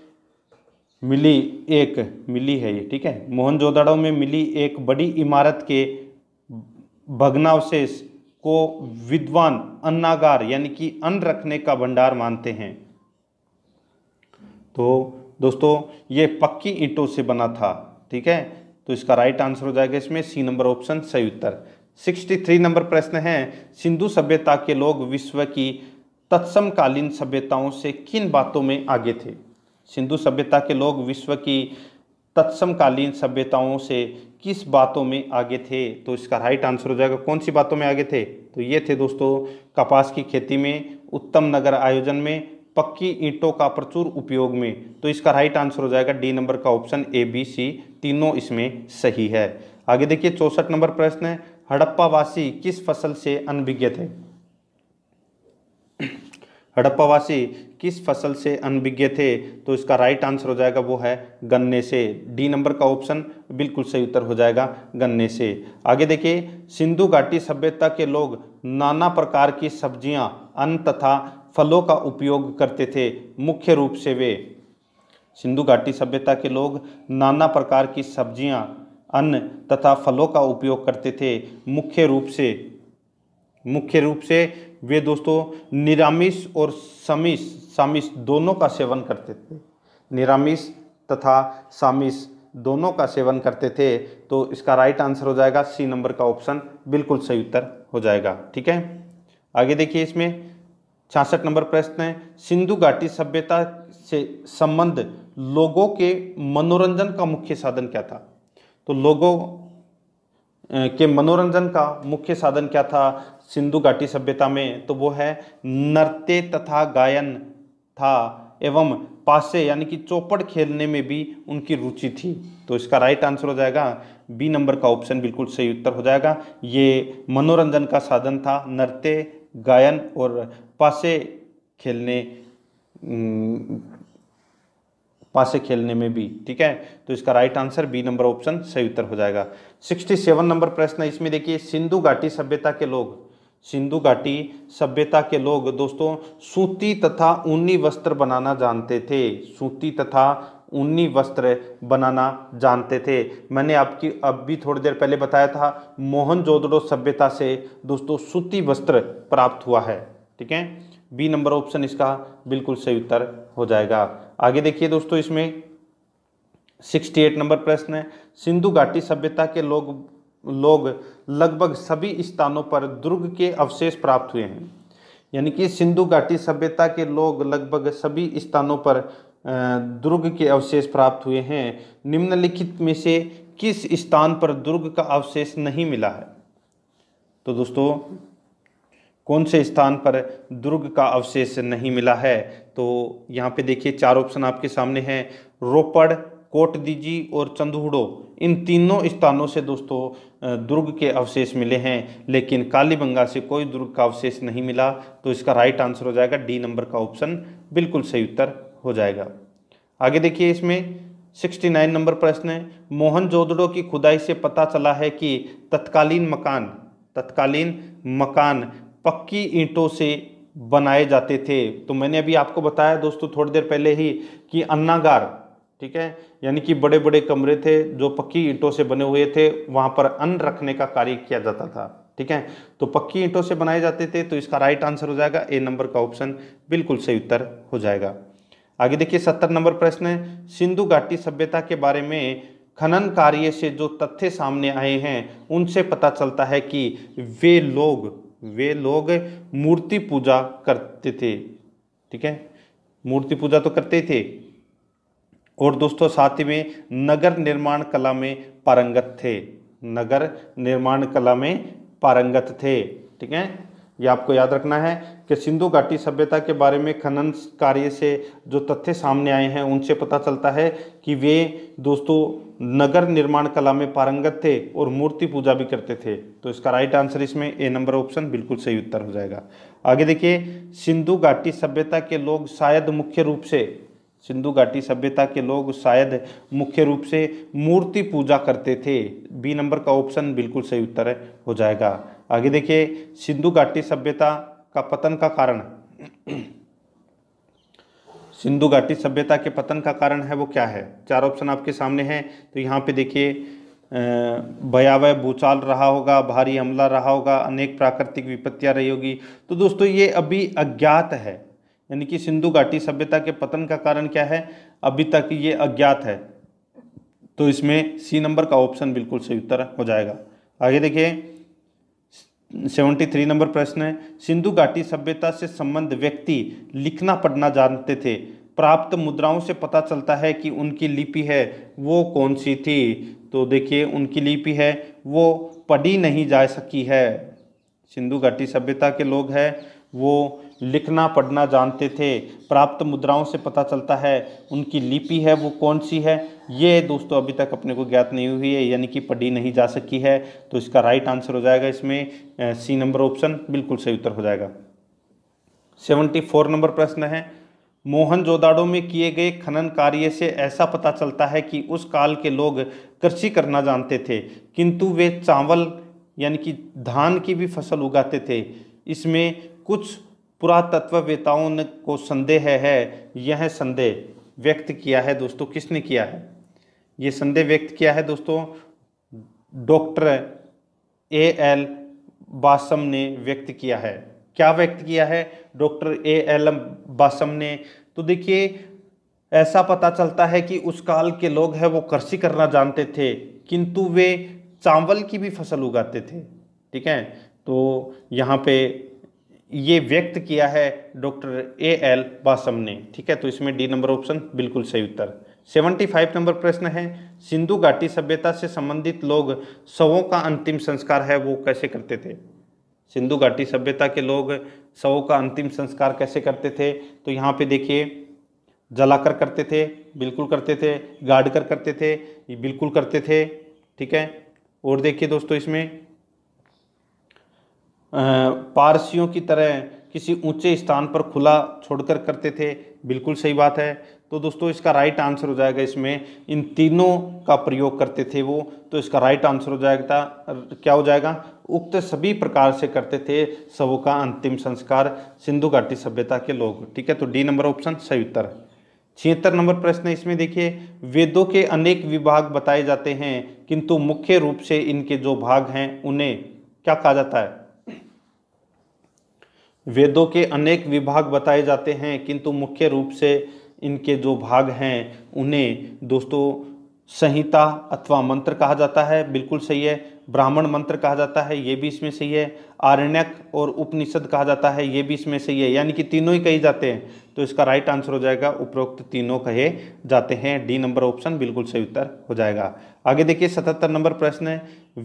मिली एक मिली है ये ठीक है मोहन जोदाड़ो में मिली एक बड़ी इमारत के भग्नावशेष को विद्वान अन्नागार यानी कि अन्न रखने का भंडार मानते हैं तो दोस्तों ये पक्की ईंटों से बना था ठीक है तो इसका राइट आंसर हो जाएगा इसमें सी नंबर ऑप्शन सही उत्तर 63 नंबर प्रश्न है सिंधु सभ्यता के लोग विश्व की तत्समकालीन सभ्यताओं से किन बातों में आगे थे सिंधु सभ्यता के लोग विश्व की तत्समकालीन सभ्यताओं से किस बातों में आगे थे तो इसका राइट आंसर हो जाएगा कौन सी बातों में आगे थे तो ये थे दोस्तों कपास की खेती में उत्तम नगर आयोजन में पक्की ईंटों का प्रचुर उपयोग में तो इसका राइट आंसर हो जाएगा डी नंबर का ऑप्शन ए बी सी तीनों इसमें सही है आगे देखिए चौसठ नंबर प्रश्न है हड़प्पावासी किस फसल से अनभिज्ञ थे हड़प्पावासी किस फसल से अनभिज्ञ थे तो इसका राइट आंसर हो जाएगा वो है गन्ने से डी नंबर का ऑप्शन बिल्कुल सही उत्तर हो जाएगा गन्ने से आगे देखिए सिंधु घाटी सभ्यता के लोग नाना प्रकार की सब्जियां अन्न तथा फलों का उपयोग करते थे मुख्य रूप से वे सिंधु घाटी सभ्यता के लोग नाना प्रकार की सब्जियां अन्न तथा फलों का उपयोग करते थे मुख्य रूप से मुख्य रूप से वे दोस्तों निरामिष और समिष सामिष दोनों का सेवन करते थे निरामिष तथा सामिष दोनों का सेवन करते थे तो इसका राइट आंसर हो जाएगा सी नंबर का ऑप्शन बिल्कुल सही उत्तर हो जाएगा ठीक है आगे देखिए इसमें छियासठ नंबर प्रश्न है सिंधु घाटी सभ्यता से संबंध लोगों के मनोरंजन का मुख्य साधन क्या था तो लोगों के मनोरंजन का मुख्य साधन क्या था सिंधु घाटी सभ्यता में तो वो है नृत्य तथा गायन था एवं पासे यानी कि चौपड़ खेलने में भी उनकी रुचि थी तो इसका राइट आंसर हो जाएगा बी नंबर का ऑप्शन बिल्कुल सही उत्तर हो जाएगा ये मनोरंजन का साधन था नृत्य गायन और पासे खेलने पासे खेलने में भी ठीक है तो इसका right answer B number option सही उत्तर हो जाएगा 67 नंबर प्रश्न इसमें देखिए सिंधु घाटी सभ्यता के लोग सिंधु घाटी सभ्यता के लोग दोस्तों सूती तथा ऊनी वस्त्र बनाना जानते थे सूती तथा ऊनी वस्त्र बनाना जानते थे मैंने आपकी अब भी थोड़ी देर पहले बताया था मोहनजोदड़ो सभ्यता से दोस्तों सूती वस्त्र प्राप्त हुआ है ठीक है बी नंबर ऑप्शन इसका बिल्कुल सही उत्तर हो जाएगा आगे देखिए दोस्तों इसमें सिक्सटी एट नंबर प्रश्न है सिंधु घाटी सभ्यता के लोग लोग लगभग सभी स्थानों पर दुर्ग के अवशेष प्राप्त हुए हैं यानी कि सिंधु घाटी सभ्यता के लोग लगभग सभी स्थानों पर दुर्ग के अवशेष प्राप्त हुए हैं निम्नलिखित में से किस स्थान पर दुर्ग का अवशेष नहीं मिला है तो दोस्तों कौन से स्थान पर दुर्ग का अवशेष नहीं मिला है तो यहाँ पे देखिए चार ऑप्शन आपके सामने हैं रोपड़ कोट दीजी और चंदूड़ो इन तीनों स्थानों से दोस्तों दुर्ग के अवशेष मिले हैं लेकिन कालीबंगा से कोई दुर्ग का अवशेष नहीं मिला तो इसका राइट आंसर हो जाएगा डी नंबर का ऑप्शन बिल्कुल सही उत्तर हो जाएगा आगे देखिए इसमें 69 नंबर प्रश्न है मोहन जोदड़ो की खुदाई से पता चला है कि तत्कालीन मकान तत्कालीन मकान पक्की ईंटों से बनाए जाते थे तो मैंने अभी आपको बताया दोस्तों थोड़ी देर पहले ही कि अन्नागार ठीक है यानी कि बड़े बड़े कमरे थे जो पक्की ईंटों से बने हुए थे वहाँ पर अन्न रखने का कार्य किया जाता था ठीक है तो पक्की ईंटों से बनाए जाते थे तो इसका राइट आंसर हो जाएगा ए नंबर का ऑप्शन बिल्कुल सही उत्तर हो जाएगा आगे देखिए सत्तर नंबर प्रश्न है सिंधु घाटी सभ्यता के बारे में खनन कार्य से जो तथ्य सामने आए हैं उनसे पता चलता है कि वे लोग वे लोग मूर्ति पूजा करते थे ठीक है मूर्ति पूजा तो करते थे और दोस्तों साथ ही में नगर निर्माण कला में पारंगत थे नगर निर्माण कला में पारंगत थे ठीक है ये आपको याद रखना है कि सिंधु घाटी सभ्यता के बारे में खनन कार्य से जो तथ्य सामने आए हैं उनसे पता चलता है कि वे दोस्तों नगर निर्माण कला में पारंगत थे और मूर्ति पूजा भी करते थे तो इसका राइट आंसर इसमें ए नंबर ऑप्शन बिल्कुल सही उत्तर हो जाएगा आगे देखिए सिंधु घाटी सभ्यता के लोग शायद मुख्य रूप से सिंधु घाटी सभ्यता के लोग शायद मुख्य रूप से मूर्ति पूजा करते थे बी नंबर का ऑप्शन बिल्कुल सही उत्तर हो जाएगा आगे देखिए सिंधु घाटी सभ्यता का पतन का कारण सिंधु घाटी सभ्यता के पतन का कारण है वो क्या है चार ऑप्शन आपके सामने हैं तो यहाँ पे देखिए भयावह भूचाल रहा होगा भारी हमला रहा होगा अनेक प्राकृतिक विपत्तियाँ रही होगी तो दोस्तों ये अभी अज्ञात है यानी कि सिंधु घाटी सभ्यता के पतन का कारण क्या है अभी तक ये अज्ञात है तो इसमें सी नंबर का ऑप्शन बिल्कुल सही उत्तर हो जाएगा आगे देखिए सेवेंटी थ्री नंबर प्रश्न है सिंधु घाटी सभ्यता से संबंध व्यक्ति लिखना पढ़ना जानते थे प्राप्त मुद्राओं से पता चलता है कि उनकी लिपि है वो कौन सी थी तो देखिए उनकी लिपि है वो पढ़ी नहीं जा सकी है सिंधु घाटी सभ्यता के लोग हैं वो लिखना पढ़ना जानते थे प्राप्त मुद्राओं से पता चलता है उनकी लिपि है वो कौन सी है ये दोस्तों अभी तक अपने को ज्ञात नहीं हुई है यानी कि पढ़ी नहीं जा सकी है तो इसका राइट आंसर हो जाएगा इसमें सी नंबर ऑप्शन बिल्कुल सही उत्तर हो जाएगा सेवेंटी फोर नंबर प्रश्न है मोहन जोदाड़ो में किए गए खनन कार्य से ऐसा पता चलता है कि उस काल के लोग कृषि करना जानते थे किंतु वे चावल यानी कि धान की भी फसल उगाते थे इसमें कुछ पुरातत्ववेताओं को संदेह है यह संदेह व्यक्त किया है दोस्तों किसने किया है ये संदेह व्यक्त किया है दोस्तों डॉक्टर ए एल बासम ने व्यक्त किया है क्या व्यक्त किया है डॉक्टर ए एल बासम ने तो देखिए ऐसा पता चलता है कि उस काल के लोग हैं वो कृषि करना जानते थे किंतु वे चावल की भी फसल उगाते थे ठीक है तो यहाँ पे ये व्यक्त किया है डॉक्टर ए एल बासम ने ठीक है तो इसमें डी नंबर ऑप्शन बिल्कुल सही उत्तर सेवेंटी फाइव नंबर प्रश्न है सिंधु घाटी सभ्यता से संबंधित लोग शवों का अंतिम संस्कार है वो कैसे करते थे सिंधु घाटी सभ्यता के लोग शवों का अंतिम संस्कार कैसे करते थे तो यहाँ पे देखिए जलाकर करते थे बिल्कुल करते थे गाड़ कर करते थे बिल्कुल करते थे ठीक है और देखिए दोस्तों इसमें पारसियों की तरह किसी ऊंचे स्थान पर खुला छोड़कर करते थे बिल्कुल सही बात है तो दोस्तों इसका राइट आंसर हो जाएगा इसमें इन तीनों का प्रयोग करते थे वो तो इसका राइट आंसर हो जाएगा क्या हो जाएगा उक्त सभी प्रकार से करते थे सबों का अंतिम संस्कार सिंधु घाटी सभ्यता के लोग ठीक है तो डी नंबर ऑप्शन सही उत्तर छिहत्तर नंबर प्रश्न इसमें देखिए वेदों के अनेक विभाग बताए जाते हैं किंतु मुख्य रूप से इनके जो भाग हैं उन्हें क्या कहा जाता है वेदों के अनेक विभाग बताए जाते हैं किंतु मुख्य रूप से इनके जो भाग हैं उन्हें दोस्तों संहिता अथवा मंत्र कहा जाता है बिल्कुल सही है ब्राह्मण मंत्र कहा जाता है ये भी इसमें सही है आरण्यक और उपनिषद कहा जाता है ये भी इसमें सही है यानी कि तीनों ही कही जाते हैं तो इसका राइट आंसर हो जाएगा उपरोक्त तीनों कहे जाते हैं डी नंबर ऑप्शन बिल्कुल सही उत्तर हो जाएगा आगे देखिए सतहत्तर नंबर प्रश्न है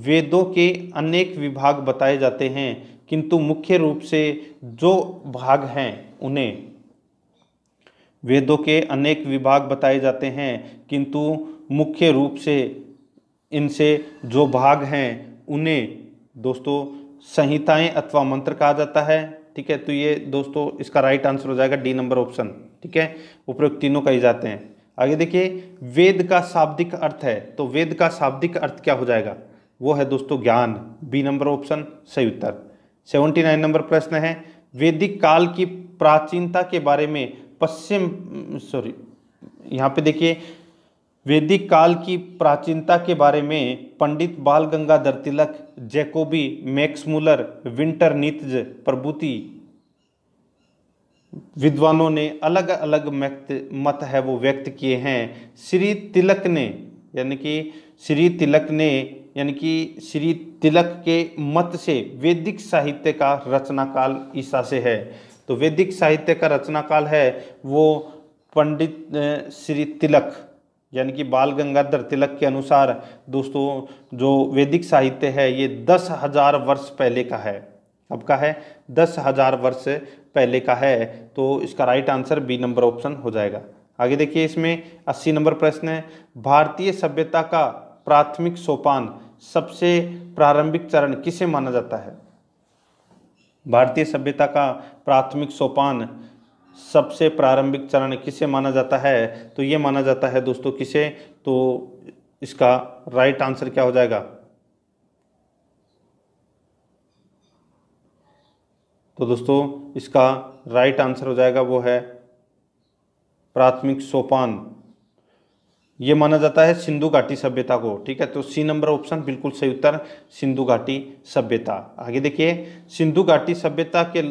वेदों के अनेक विभाग बताए जाते हैं किंतु मुख्य रूप से जो भाग हैं उन्हें वेदों के अनेक विभाग बताए जाते हैं किंतु मुख्य रूप से इनसे जो भाग हैं उन्हें दोस्तों संहिताएं अथवा मंत्र कहा जाता है ठीक है तो ये दोस्तों इसका राइट आंसर हो जाएगा डी नंबर ऑप्शन ठीक है उपरोक्त तीनों कही जाते हैं आगे देखिए वेद का शाब्दिक अर्थ है तो वेद का शाब्दिक अर्थ क्या हो जाएगा वो है दोस्तों ज्ञान बी नंबर ऑप्शन सही उत्तर सेवेंटी नाइन नंबर प्रश्न है वैदिक काल की प्राचीनता के बारे में पश्चिम सॉरी यहाँ पे देखिए वैदिक काल की प्राचीनता के बारे में Pandit Bal Gangadhar Tilak Jacobi Max Muller Winternitz प्रभुति विद्वानों ने अलग अलग मत है वो व्यक्त किए हैं श्री तिलक ने यानी कि श्री तिलक ने यानी कि श्री तिलक के मत से वैदिक साहित्य का रचना काल ईसा से है तो वैदिक साहित्य का रचना काल है वो पंडित श्री तिलक यानी कि बाल गंगाधर तिलक के अनुसार दोस्तों जो वैदिक साहित्य है ये दस हजार वर्ष पहले का है अब का है दस हजार वर्ष पहले का है तो इसका right answer B number option हो जाएगा आगे देखिए इसमें अस्सी नंबर प्रश्न है भारतीय सभ्यता का प्राथमिक सोपान सबसे प्रारंभिक चरण किसे माना जाता है भारतीय सभ्यता का प्राथमिक सोपान सबसे प्रारंभिक चरण किसे माना जाता है तो ये माना जाता है दोस्तों किसे तो इसका राइट आंसर क्या हो जाएगा तो दोस्तों इसका राइट आंसर हो जाएगा वो है प्राथमिक सोपान ये माना जाता है सिंधु घाटी सभ्यता को ठीक है तो सी नंबर ऑप्शन बिल्कुल सही उत्तर सिंधु घाटी सभ्यता आगे देखिए सिंधु घाटी सभ्यता के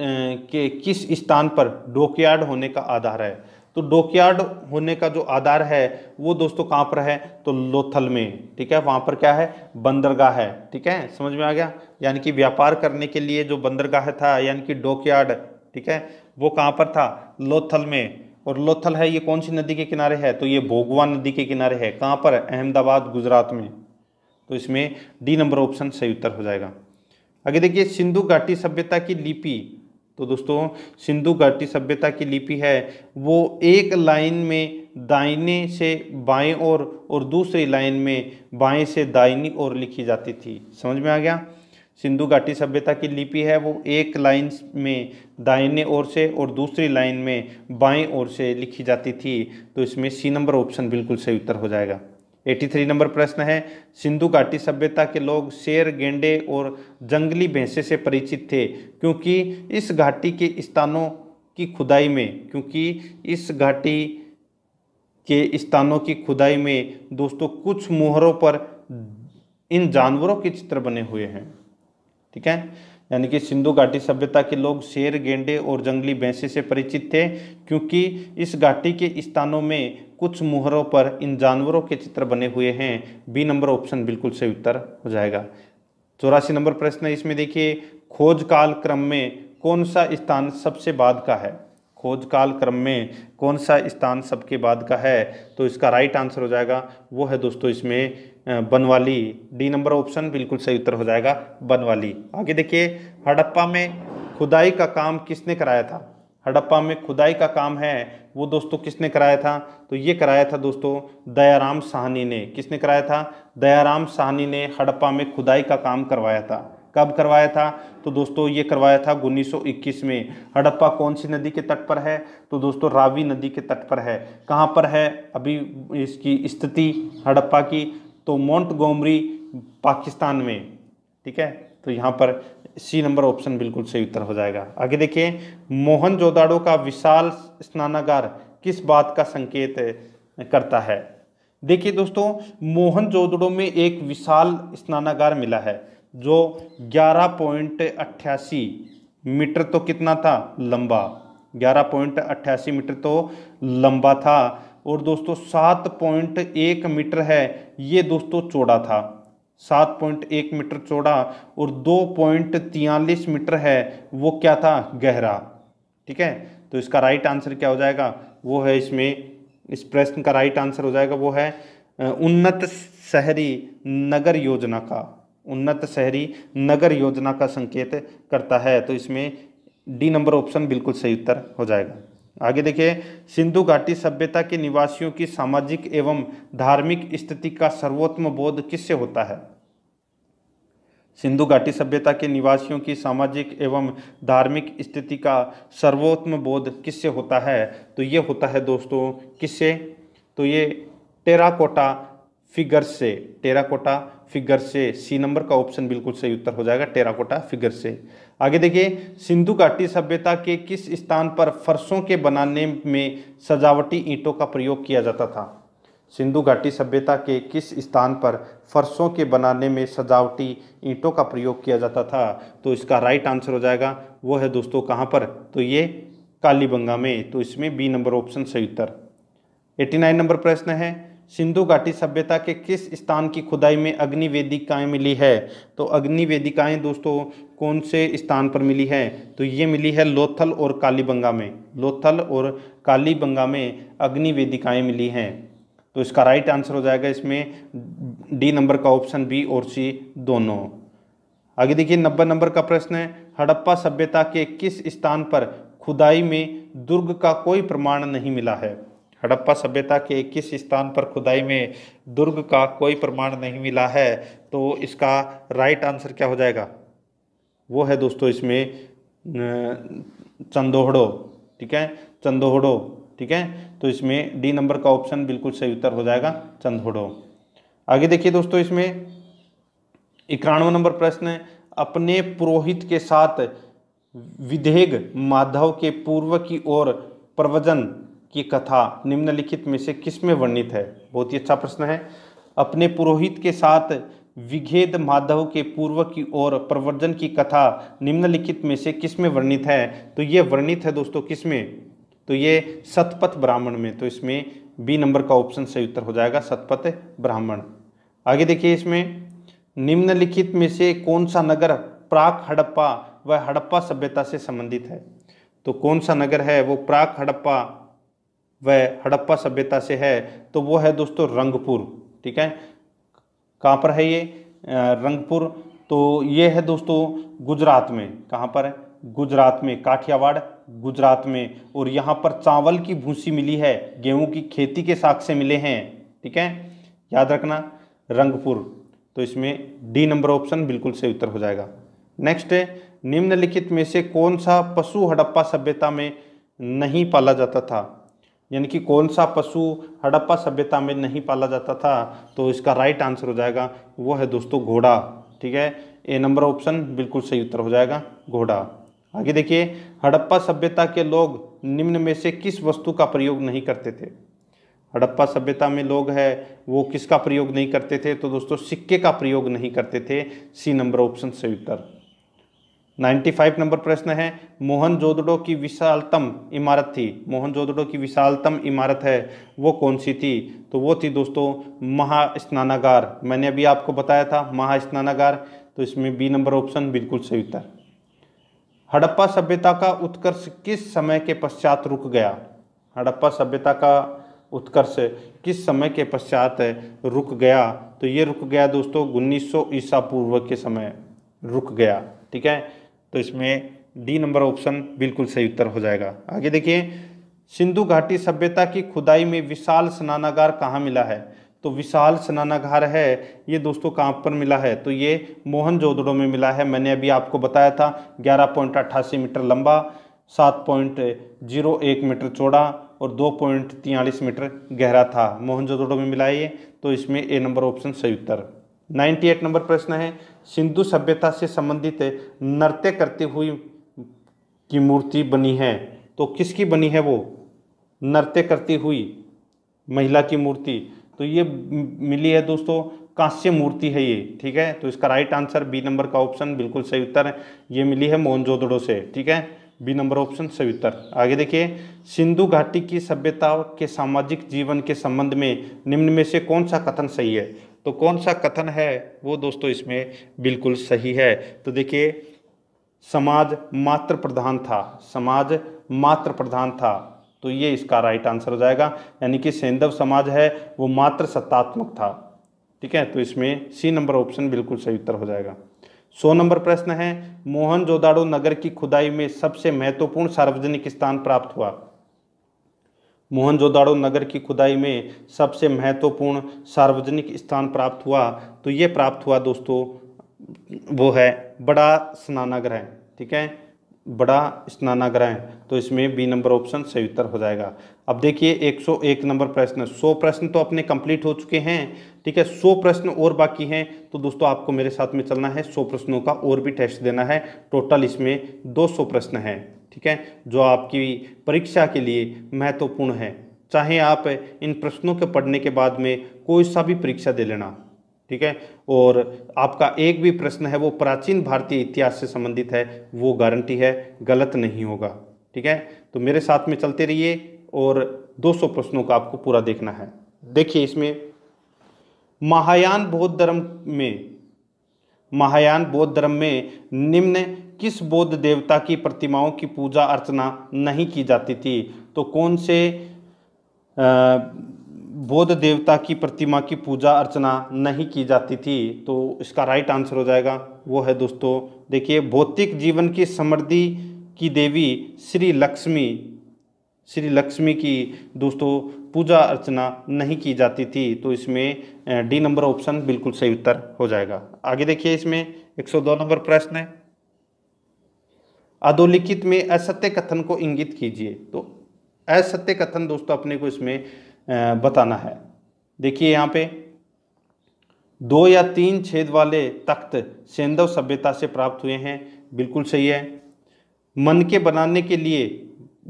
के किस स्थान पर डोकयार्ड होने का आधार है तो डोकयार्ड होने का जो आधार है वो दोस्तों कहाँ पर है तो लोथल में ठीक है वहाँ पर क्या है बंदरगाह है ठीक है समझ में आ गया यानी कि व्यापार करने के लिए जो बंदरगाह था यानी कि डोकयार्ड ठीक है वो कहाँ पर था लोथल में और लोथल है ये कौन सी नदी के किनारे है तो ये भोगवा नदी के किनारे है कहाँ पर अहमदाबाद गुजरात में तो इसमें डी नंबर ऑप्शन सही उत्तर हो जाएगा आगे देखिए सिंधु घाटी सभ्यता की लिपि तो दोस्तों सिंधु घाटी सभ्यता की लिपि है वो एक लाइन में दाइने से बाएं ओर और, और दूसरी लाइन में बाएं से दाइनी ओर लिखी जाती थी समझ में आ गया सिंधु घाटी सभ्यता की लिपि है वो एक लाइन में दाइने ओर से और दूसरी लाइन में बाएं ओर से लिखी जाती थी तो इसमें सी नंबर ऑप्शन बिल्कुल सही उत्तर हो जाएगा 83 नंबर प्रश्न है सिंधु घाटी सभ्यता के लोग शेर गेंडे और जंगली भैंसे से परिचित थे क्योंकि इस घाटी के स्थानों की खुदाई में क्योंकि इस घाटी के स्थानों की खुदाई में दोस्तों कुछ मोहरों पर इन जानवरों के चित्र बने हुए हैं ठीक है यानी कि सिंधु घाटी सभ्यता के लोग शेर गेंडे और जंगली भैंसे से परिचित थे क्योंकि इस घाटी के स्थानों में कुछ मुहरों पर इन जानवरों के चित्र बने हुए हैं बी नंबर ऑप्शन बिल्कुल सही उत्तर हो जाएगा चौरासी नंबर प्रश्न इसमें देखिए खोज काल क्रम में कौन सा स्थान सबसे बाद का है खोज काल क्रम में कौन सा स्थान सबके बाद का है तो इसका राइट आंसर हो जाएगा वो है दोस्तों इसमें बनवाली डी नंबर ऑप्शन बिल्कुल सही उत्तर हो जाएगा बनवाली आगे देखिए हड़प्पा में खुदाई का काम किसने कराया था हड़प्पा में खुदाई का काम है वो दोस्तों किसने कराया था तो ये कराया था दोस्तों दयाराम साहनी ने किसने कराया था दयाराम साहनी ने हड़प्पा में खुदाई का काम करवाया था कब करवाया था तो दोस्तों ये करवाया था 1921 में हड़प्पा कौन सी नदी के तट पर है तो दोस्तों रावी नदी के तट पर है कहाँ पर है अभी इसकी स्थिति हड़प्पा की तो गोमरी पाकिस्तान में ठीक है तो यहाँ पर सी नंबर ऑप्शन बिल्कुल सही उत्तर हो जाएगा आगे देखिए मोहन जोदाड़ो का विशाल स्नानागार किस बात का संकेत करता है देखिए दोस्तों मोहन जोदड़ो में एक विशाल स्नानागार मिला है जो ग्यारह पॉइंट अट्ठासी मीटर तो कितना था लंबा ग्यारह पॉइंट अट्ठासी मीटर तो लंबा था और दोस्तों सात पॉइंट एक मीटर है ये दोस्तों चौड़ा था सात पॉइंट एक मीटर चौड़ा और दो पॉइंट तियालीस मीटर है वो क्या था गहरा ठीक है तो इसका राइट आंसर क्या हो जाएगा वो है इसमें इस प्रश्न का राइट आंसर हो जाएगा वो है उन्नत शहरी नगर योजना का उन्नत शहरी नगर योजना का संकेत करता है तो इसमें डी नंबर ऑप्शन बिल्कुल सही उत्तर हो जाएगा आगे देखिए सिंधु घाटी सभ्यता के निवासियों की सामाजिक एवं धार्मिक स्थिति का सर्वोत्तम बोध किससे होता है सिंधु घाटी सभ्यता के निवासियों की सामाजिक एवं धार्मिक स्थिति का सर्वोत्तम बोध किससे होता है तो ये होता है दोस्तों किससे तो ये टेराकोटा फिगर्स से टेराकोटा फिगर से सी नंबर का ऑप्शन बिल्कुल सही उत्तर हो जाएगा टेराकोटा फिगर से आगे देखिए सिंधु घाटी सभ्यता के किस स्थान पर फरसों के बनाने में सजावटी ईंटों का प्रयोग किया जाता था सिंधु घाटी सभ्यता के किस स्थान पर फरसों के बनाने में सजावटी ईंटों का प्रयोग किया जाता था तो इसका राइट आंसर हो जाएगा वो है दोस्तों कहाँ पर तो ये कालीबंगा में तो इसमें बी नंबर ऑप्शन सही उत्तर 89 नंबर प्रश्न है सिंधु घाटी सभ्यता के किस स्थान की खुदाई में अग्नि वेदिकाएँ मिली है तो अग्नि वेदिकाएँ दोस्तों कौन से स्थान पर मिली है तो ये मिली है लोथल और कालीबंगा में लोथल और कालीबंगा में अग्नि वेदिकाएँ मिली हैं तो इसका राइट आंसर हो जाएगा इसमें डी नंबर का ऑप्शन बी और सी दोनों आगे देखिए नब्बे नंबर का प्रश्न है हड़प्पा सभ्यता के किस स्थान पर खुदाई में दुर्ग का कोई प्रमाण नहीं मिला है हड़प्पा सभ्यता के किस स्थान पर खुदाई में दुर्ग का कोई प्रमाण नहीं मिला है तो इसका राइट आंसर क्या हो जाएगा वो है दोस्तों इसमें चंदोहड़ो ठीक है चंदोहड़ो ठीक है तो इसमें डी नंबर का ऑप्शन बिल्कुल सही उत्तर हो जाएगा चंदोहड़ो आगे देखिए दोस्तों इसमें इक्यानवे नंबर प्रश्न अपने पुरोहित के साथ विधेग माधव के पूर्व की ओर प्रवचन की कथा निम्नलिखित में से किस में वर्णित है बहुत ही अच्छा प्रश्न है अपने पुरोहित के साथ विघेद माधव के पूर्व की ओर प्रवर्जन की कथा निम्नलिखित में से किस में वर्णित है तो ये वर्णित है दोस्तों किस में तो ये सतपथ ब्राह्मण में तो इसमें बी नंबर का ऑप्शन सही उत्तर हो जाएगा सतपथ ब्राह्मण आगे देखिए इसमें निम्नलिखित में से कौन सा नगर प्राक हड़प्पा व हड़प्पा सभ्यता से संबंधित है तो कौन सा नगर है वो प्राक हड़प्पा वह हड़प्पा सभ्यता से है तो वो है दोस्तों रंगपुर ठीक है कहाँ पर है ये रंगपुर तो ये है दोस्तों गुजरात में कहाँ पर है गुजरात में काठियावाड़ गुजरात में और यहाँ पर चावल की भूसी मिली है गेहूं की खेती के साख से मिले हैं ठीक है याद रखना रंगपुर तो इसमें डी नंबर ऑप्शन बिल्कुल सही उत्तर हो जाएगा नेक्स्ट है निम्नलिखित में से कौन सा पशु हड़प्पा सभ्यता में नहीं पाला जाता था यानी कि कौन सा पशु हड़प्पा सभ्यता में नहीं पाला जाता था तो इसका राइट आंसर हो जाएगा वो है दोस्तों घोड़ा ठीक है ए नंबर ऑप्शन बिल्कुल सही उत्तर हो जाएगा घोड़ा आगे देखिए हड़प्पा सभ्यता के लोग निम्न में से किस वस्तु का प्रयोग नहीं करते थे हड़प्पा सभ्यता में लोग है वो किसका प्रयोग नहीं करते थे तो दोस्तों सिक्के का प्रयोग नहीं करते थे सी नंबर ऑप्शन सही उत्तर नाइन्टी फाइव नंबर प्रश्न है मोहन जोदड़ो की विशालतम इमारत थी मोहन जोदड़ो की विशालतम इमारत है वो कौन सी थी तो वो थी दोस्तों महा स्नानागार मैंने अभी आपको बताया था महास्नानागार तो इसमें बी नंबर ऑप्शन बिल्कुल सही उत्तर हड़प्पा सभ्यता का उत्कर्ष किस समय के पश्चात रुक गया हड़प्पा सभ्यता का उत्कर्ष किस समय के पश्चात रुक गया तो ये रुक गया दोस्तों उन्नीस सौ ईसा पूर्व के समय रुक गया ठीक है तो इसमें डी नंबर ऑप्शन बिल्कुल सही उत्तर हो जाएगा आगे देखिए सिंधु घाटी सभ्यता की खुदाई में विशाल स्नानागार कहाँ मिला है तो विशाल स्नानागार है ये दोस्तों कहाँ पर मिला है तो ये मोहनजोदड़ो में मिला है मैंने अभी आपको बताया था ग्यारह पॉइंट अट्ठासी मीटर लंबा सात पॉइंट जीरो एक मीटर चौड़ा और दो पॉइंट तियालीस मीटर गहरा था मोहनजोदड़ो में मिला ये तो इसमें ए नंबर ऑप्शन सही उत्तर नाइन्टी एट नंबर प्रश्न है सिंधु सभ्यता से संबंधित नृत्य करती हुई की मूर्ति बनी है तो किसकी बनी है वो नृत्य करती हुई महिला की मूर्ति तो ये मिली है दोस्तों कांस्य मूर्ति है ये ठीक है तो इसका राइट आंसर बी नंबर का ऑप्शन बिल्कुल सही उत्तर है ये मिली है मोहनजोदड़ो से ठीक है बी नंबर ऑप्शन सही उत्तर आगे देखिए सिंधु घाटी की सभ्यता के सामाजिक जीवन के संबंध में निम्न में से कौन सा कथन सही है तो कौन सा कथन है वो दोस्तों इसमें बिल्कुल सही है तो देखिए समाज मात्र प्रधान था समाज मात्र प्रधान था तो ये इसका राइट आंसर हो जाएगा यानी कि सैंधव समाज है वो मात्र सत्तात्मक था ठीक है तो इसमें सी नंबर ऑप्शन बिल्कुल सही उत्तर हो जाएगा सौ नंबर प्रश्न है मोहन जोदाड़ो नगर की खुदाई में सबसे महत्वपूर्ण सार्वजनिक स्थान प्राप्त हुआ मोहनजोदाड़ो नगर की खुदाई में सबसे महत्वपूर्ण सार्वजनिक स्थान प्राप्त हुआ तो ये प्राप्त हुआ दोस्तों वो है बड़ा स्नानाग्रह ठीक है बड़ा स्नानाग्रह तो इसमें बी नंबर ऑप्शन सही उत्तर हो जाएगा अब देखिए 101 नंबर प्रश्न 100 प्रश्न तो अपने कंप्लीट हो चुके हैं ठीक है 100 प्रश्न और बाकी हैं तो दोस्तों आपको मेरे साथ में चलना है 100 प्रश्नों का और भी टेस्ट देना है टोटल इसमें 200 प्रश्न हैं ठीक है जो आपकी परीक्षा के लिए महत्वपूर्ण है चाहे आप इन प्रश्नों के पढ़ने के बाद में कोई सा भी परीक्षा दे लेना ठीक है और आपका एक भी प्रश्न है वो प्राचीन भारतीय इतिहास से संबंधित है वो गारंटी है गलत नहीं होगा ठीक है तो मेरे साथ में चलते रहिए और 200 प्रश्नों का आपको पूरा देखना है देखिए इसमें महायान बौद्ध धर्म में महायान बौद्ध धर्म में निम्न किस बौद्ध देवता की प्रतिमाओं की पूजा अर्चना नहीं की जाती थी तो कौन से बौद्ध देवता की प्रतिमा की पूजा अर्चना नहीं की जाती थी तो इसका राइट आंसर हो जाएगा वो है दोस्तों देखिए भौतिक जीवन की समृद्धि की देवी श्री लक्ष्मी श्री लक्ष्मी की दोस्तों पूजा अर्चना नहीं की जाती थी तो इसमें डी नंबर ऑप्शन बिल्कुल सही उत्तर हो जाएगा आगे देखिए इसमें 102 नंबर प्रश्न है अधोलिखित में असत्य कथन को इंगित कीजिए तो असत्य कथन दोस्तों अपने को इसमें बताना है देखिए यहाँ पे दो या तीन छेद वाले तख्त सेंधव सभ्यता से प्राप्त हुए हैं बिल्कुल सही है मन के बनाने के लिए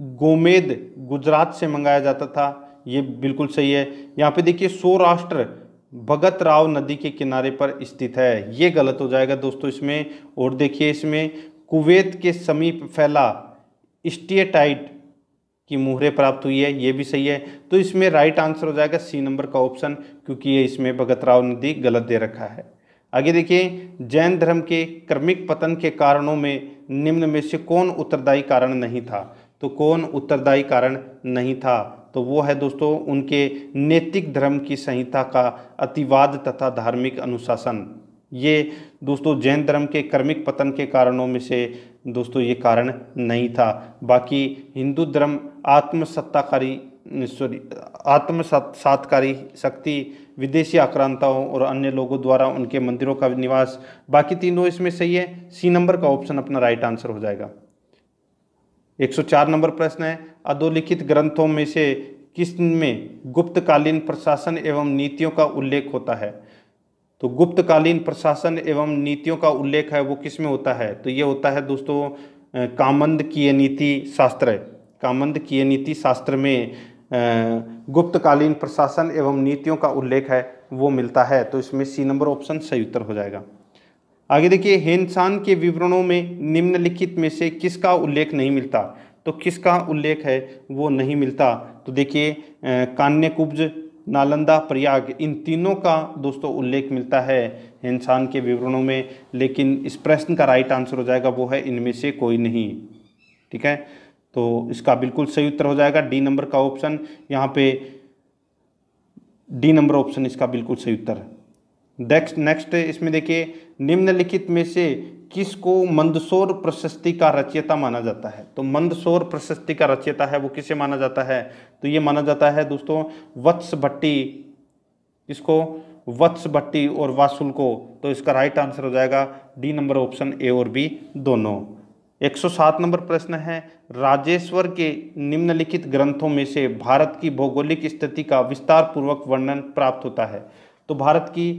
गोमेद गुजरात से मंगाया जाता था ये बिल्कुल सही है यहाँ पे देखिए सौराष्ट्र भगत राव नदी के किनारे पर स्थित है ये गलत हो जाएगा दोस्तों इसमें और देखिए इसमें कुवैत के समीप फैला स्टेटाइट की मुहरें प्राप्त हुई है ये भी सही है तो इसमें राइट आंसर हो जाएगा सी नंबर का ऑप्शन क्योंकि ये इसमें भगत राव नदी गलत दे रखा है आगे देखिए जैन धर्म के क्रमिक पतन के कारणों में निम्न में से कौन उत्तरदायी कारण नहीं था तो कौन उत्तरदायी कारण नहीं था तो वो है दोस्तों उनके नैतिक धर्म की संहिता का अतिवाद तथा धार्मिक अनुशासन ये दोस्तों जैन धर्म के कर्मिक पतन के कारणों में से दोस्तों ये कारण नहीं था बाकी हिंदू धर्म आत्मसत्ताकारी सॉरी आत्मसात्कारी शक्ति विदेशी आक्रांताओं और अन्य लोगों द्वारा उनके मंदिरों का निवास बाकी तीनों इसमें सही है सी नंबर का ऑप्शन अपना राइट आंसर हो जाएगा 104 नंबर प्रश्न है अधोलिखित ग्रंथों में से किस में गुप्तकालीन प्रशासन एवं नीतियों का उल्लेख होता है तो गुप्तकालीन प्रशासन एवं नीतियों का उल्लेख है वो किस में होता है तो ये होता है दोस्तों कामंद की नीति शास्त्र कामंद की नीति शास्त्र में गुप्तकालीन प्रशासन एवं नीतियों का उल्लेख है वो मिलता है तो इसमें सी नंबर ऑप्शन सही उत्तर हो जाएगा आगे देखिए हेनसान के विवरणों में निम्नलिखित में से किसका उल्लेख नहीं मिलता तो किसका उल्लेख है वो नहीं मिलता तो देखिए कान्यकुब्ज नालंदा प्रयाग इन तीनों का दोस्तों उल्लेख मिलता है इंसान के विवरणों में लेकिन इस प्रश्न का राइट आंसर हो जाएगा वो है इनमें से कोई नहीं ठीक है तो इसका बिल्कुल सही उत्तर हो जाएगा डी नंबर का ऑप्शन यहाँ पे डी नंबर ऑप्शन इसका बिल्कुल सही उत्तर नेक्स्ट नेक्स्ट इसमें देखिए निम्नलिखित में से किसको मंदसौर प्रशस्ति का रचयिता माना जाता है तो मंदसौर प्रशस्ति का रचयिता है वो किसे माना जाता है तो ये माना जाता है दोस्तों वत्स भट्टी इसको वत्स भट्टी और वासुल को तो इसका राइट आंसर हो जाएगा डी नंबर ऑप्शन ए और बी दोनों 107 नंबर प्रश्न है राजेश्वर के निम्नलिखित ग्रंथों में से भारत की भौगोलिक स्थिति का विस्तार पूर्वक वर्णन प्राप्त होता है तो भारत की